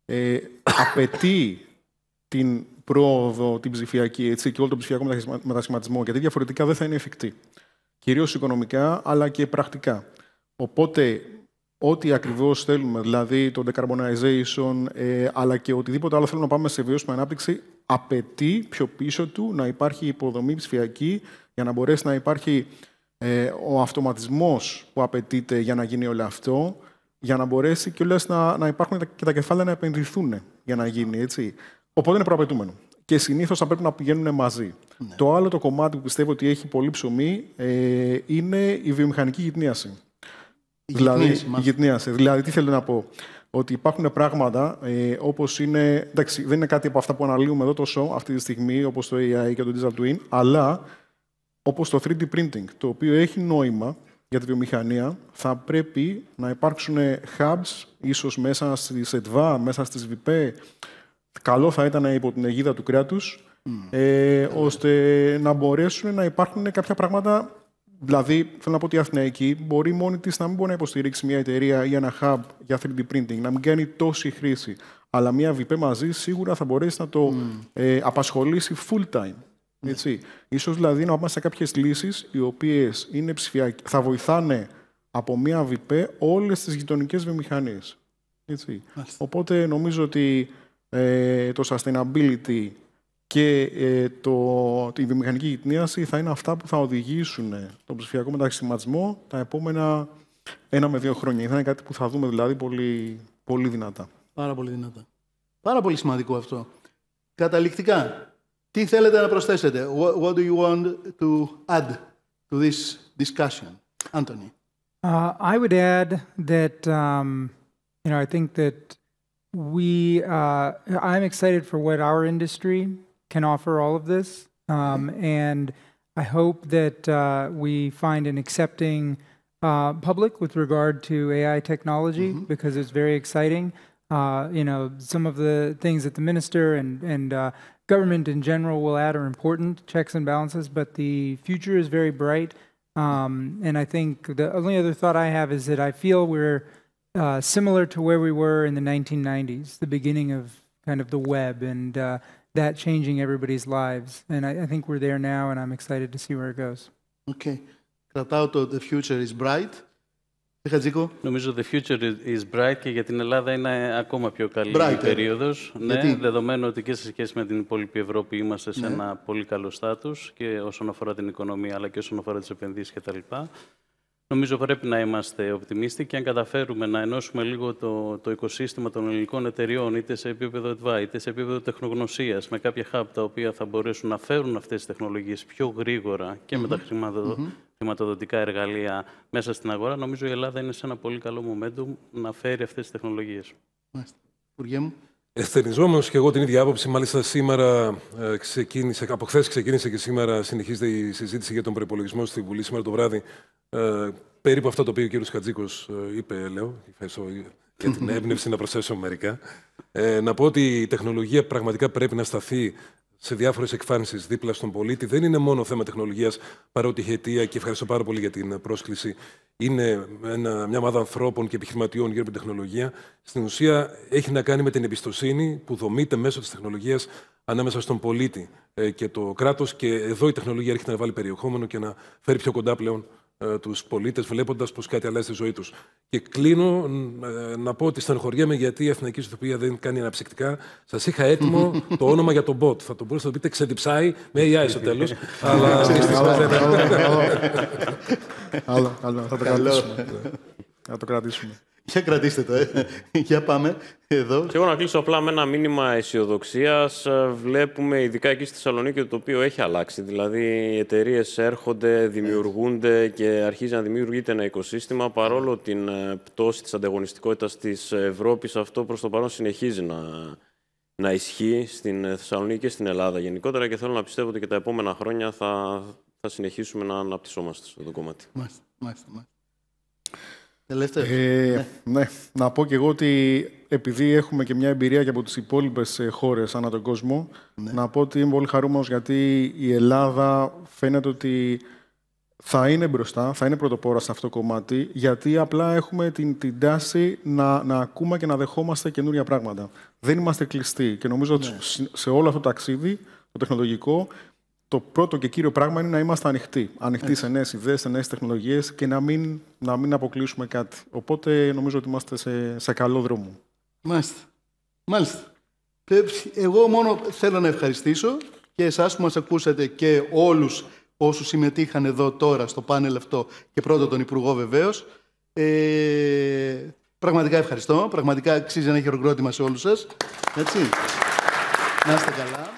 S6: ε, απαιτεί την πρόοδο, την ψηφιακή έτσι, και όλο τον ψηφιακό μετασχηματισμό, γιατί διαφορετικά δεν θα είναι εφικτή. Κυρίως οικονομικά, αλλά και πρακτικά. Οπότε, ό,τι ακριβώς θέλουμε, δηλαδή το decarbonization, ε, αλλά και οτιδήποτε άλλο θέλουμε να πάμε σε βιώσιμη ανάπτυξη, απαιτεί πιο πίσω του να υπάρχει υποδομή ψηφιακή για να μπορέσει να υπάρχει ε, ο αυτοματισμός που απαιτείται για να γίνει όλο αυτό, για να μπορέσει και όλες να, να υπάρχουν και τα κεφάλαια να επενδυθούν για να γίνει, έτσι. Οπότε είναι προαπαιτούμενο. Και συνήθως θα πρέπει να πηγαίνουν μαζί. Ναι. Το άλλο το κομμάτι που πιστεύω ότι έχει πολύ ψωμί ε, είναι η βιομηχανική γυτνίαση. Η δηλαδή, Δηλαδή, τι θέλω να πω. Ότι υπάρχουν πράγματα ε, όπως είναι. Εντάξει, δεν είναι κάτι από αυτά που αναλύουμε εδώ τόσο αυτή τη στιγμή, όπως το AI και το Digital Twin, αλλά όπως το 3D printing, το οποίο έχει νόημα για τη βιομηχανία, θα πρέπει να υπάρξουν hubs, ίσως μέσα στις ΕΤΒΑ, μέσα στις ΒΠΕ. Καλό θα ήταν υπό την αιγίδα του κράτους, mm. ε, mm. ώστε να μπορέσουν να υπάρχουν κάποια πράγματα Δηλαδή, θέλω να πω ότι η Αθηναϊκή μπορεί μόνη της να μην μπορεί να υποστηρίξει μια εταιρεία ή ένα hub για 3D printing, να μην κάνει τόση χρήση. Αλλά μια VP μαζί σίγουρα θα μπορέσει να το mm. ε, απασχολήσει full time. Ναι. Έτσι. Ίσως δηλαδή να πάμε σε κάποιες λύσεις οι οποίες είναι θα βοηθάνε από μία ΒΙΠΕ όλες τις γειτονικές βιομηχανίες. Οπότε νομίζω ότι ε, το sustainability και ε, το, η βιομηχανική γυτνίαση θα είναι αυτά που θα οδηγήσουν τον ψηφιακό μεταξυματισμό τα επόμενα ένα με δύο χρόνια. Θα είναι κάτι που θα δούμε δηλαδή πολύ, πολύ δυνατά.
S1: Πάρα πολύ δυνατά. Πάρα πολύ σημαντικό αυτό. Καταληκτικά, Τι θέλετε να προσθέσετε, what, what do you want to add to this discussion, Anthony?
S3: Uh, I would add that, um, you know, I think that we, uh, I'm excited for what our industry can offer all of this. Um, and I hope that uh, we find an accepting uh, public with regard to AI technology mm -hmm. because it's very exciting. Uh, you know, some of the things that the minister and, and uh, government in general will add are important checks and balances, but the future is very bright. Um, and I think the only other thought I have is that I feel we're uh, similar to where we were in the 1990s, the beginning of kind of the web and uh, that changing everybody's lives. And I, I, think we're there now, and I'm excited to see where it goes.
S1: Okay. Cratato, the future is bright.
S4: Νομίζω the future is bright και για την Ελλάδα είναι ακόμα πιο καλή η περίοδος. Ναι, δεδομένου ότι και σε σχέση με την υπόλοιπη Ευρώπη είμαστε σε ναι. ένα πολύ καλό στάτους και όσον αφορά την οικονομία αλλά και όσον αφορά τις επενδύσεις κτλ. Νομίζω πρέπει να είμαστε οπτιμίστοι και αν καταφέρουμε να ενώσουμε λίγο το, το οικοσύστημα των ελληνικών εταιριών, είτε σε επίπεδο ΕΤΒΑ, είτε σε επίπεδο τεχνογνωσίας, με κάποια hub τα οποία θα μπορέσουν να φέρουν αυτές τις τεχνολογίες πιο γρήγορα και mm -hmm. με τα χρήματα χρηματοδοτικά εργαλεία μέσα στην αγορά, νομίζω η Ελλάδα είναι σε ένα πολύ καλό momentum να φέρει αυτές τις τεχνολογίες.
S2: Μάλιστα. Υπουργέ μου. Εστερνιζόμενος και εγώ την ίδια άποψη, μάλιστα σήμερα ε, ξεκίνησε, από χθες ξεκίνησε και σήμερα συνεχίζεται η συζήτηση για τον προπολογισμό στην Βουλή σήμερα το βράδυ. Ε, περίπου αυτό το οποίο ο κύριος Χατζίκος ε, είπε, λέω, και για την έμπνευση να προσθέσω μερικά. Ε, να πω ότι η τεχνολογία πραγματικά πρέπει να σταθεί σε διάφορες εκφάνσεις δίπλα στον πολίτη. Δεν είναι μόνο θέμα τεχνολογίας, παρότι η αιτία, και ευχαριστώ πάρα πολύ για την ε, πρόσκληση, είναι μια ομάδα ανθρώπων και επιχειρηματιών γύρω από την τεχνολογία. Στην ουσία έχει να κάνει με την εμπιστοσύνη που δομείται μέσω της τεχνολογίας ανάμεσα στον πολίτη ε, και το κράτος. Και εδώ η τεχνολογία έρχεται να βάλει περιεχόμενο και να φέρει πιο κοντά πλέον ε, τους πολίτες, βλέποντας πως κάτι αλλάζει στη ζωή τους. Και κλείνω ε, να πω ότι στενοχωριέμαι γιατί η Εθνική Ιστοπία δεν κάνει αναψυκτικά. Σας είχα έτοιμο το όνομα για τον bot. Θα το μπορούσατε να το πείτε ξεδιψάει με AI στο τέλος. αλλά Καλό, καλό. Θα το κρατήσουμε.
S5: Θα το κρατήσουμε. Για
S1: κρατήστε το, ε. για πάμε εδώ.
S5: Και εγώ να κλείσω απλά με ένα μήνυμα αισιοδοξίας. Ε, βλέπουμε, ειδικά εκεί στη Θεσσαλονίκη, το οποίο έχει αλλάξει. Δηλαδή, οι εταιρείες έρχονται, δημιουργούνται και αρχίζει να δημιουργείται ένα οικοσύστημα. Παρόλο την ε, πτώση της ανταγωνιστικότητας της Ευρώπης, αυτό προς το παρόν συνεχίζει να, να ισχύει στην Θεσσαλονίκη και στην Ελλάδα γενικότερα. Και θέλω να πιστεύω ότι και τα επόμενα χρόνια θα, θα συνεχίσουμε να αναπτυσσόμαστε στο κομμάτι.
S1: Μάλιστα, μάλιστα. Ε,
S6: ναι, να πω και εγώ ότι επειδή έχουμε και μια εμπειρία και από τις υπόλοιπες ε, χώρες ανά τον κόσμο, ναι. να πω ότι είμαι πολύ χαρούμενος γιατί η Ελλάδα φαίνεται ότι θα είναι μπροστά, θα είναι πρωτοπόρα σε αυτό το κομμάτι, γιατί απλά έχουμε την, την τάση να, να ακούμε και να δεχόμαστε καινούρια πράγματα. Δεν είμαστε κλειστοί και νομίζω ότι ναι. σε όλο αυτό το ταξίδι, το τεχνολογικό, το πρώτο και κύριο πράγμα είναι να είμαστε ανοιχτοί. Ανοιχτοί σε νέες ιδέες, σε νέες τεχνολογίες και να μην, να μην αποκλείσουμε κάτι. Οπότε νομίζω
S1: ότι είμαστε σε, σε καλό δρόμο. Μάλιστα. Μάλιστα. Εγώ μόνο θέλω να ευχαριστήσω και εσάς που μας ακούσατε και όλους όσους συμμετείχαν εδώ τώρα στο πάνελ αυτό και πρώτα τον Υπουργό βεβαίως. Ε, πραγματικά ευχαριστώ. Πραγματικά αξίζει ένα χειροκρότημα σε όλους σας. Έτσι. Να είστε καλά.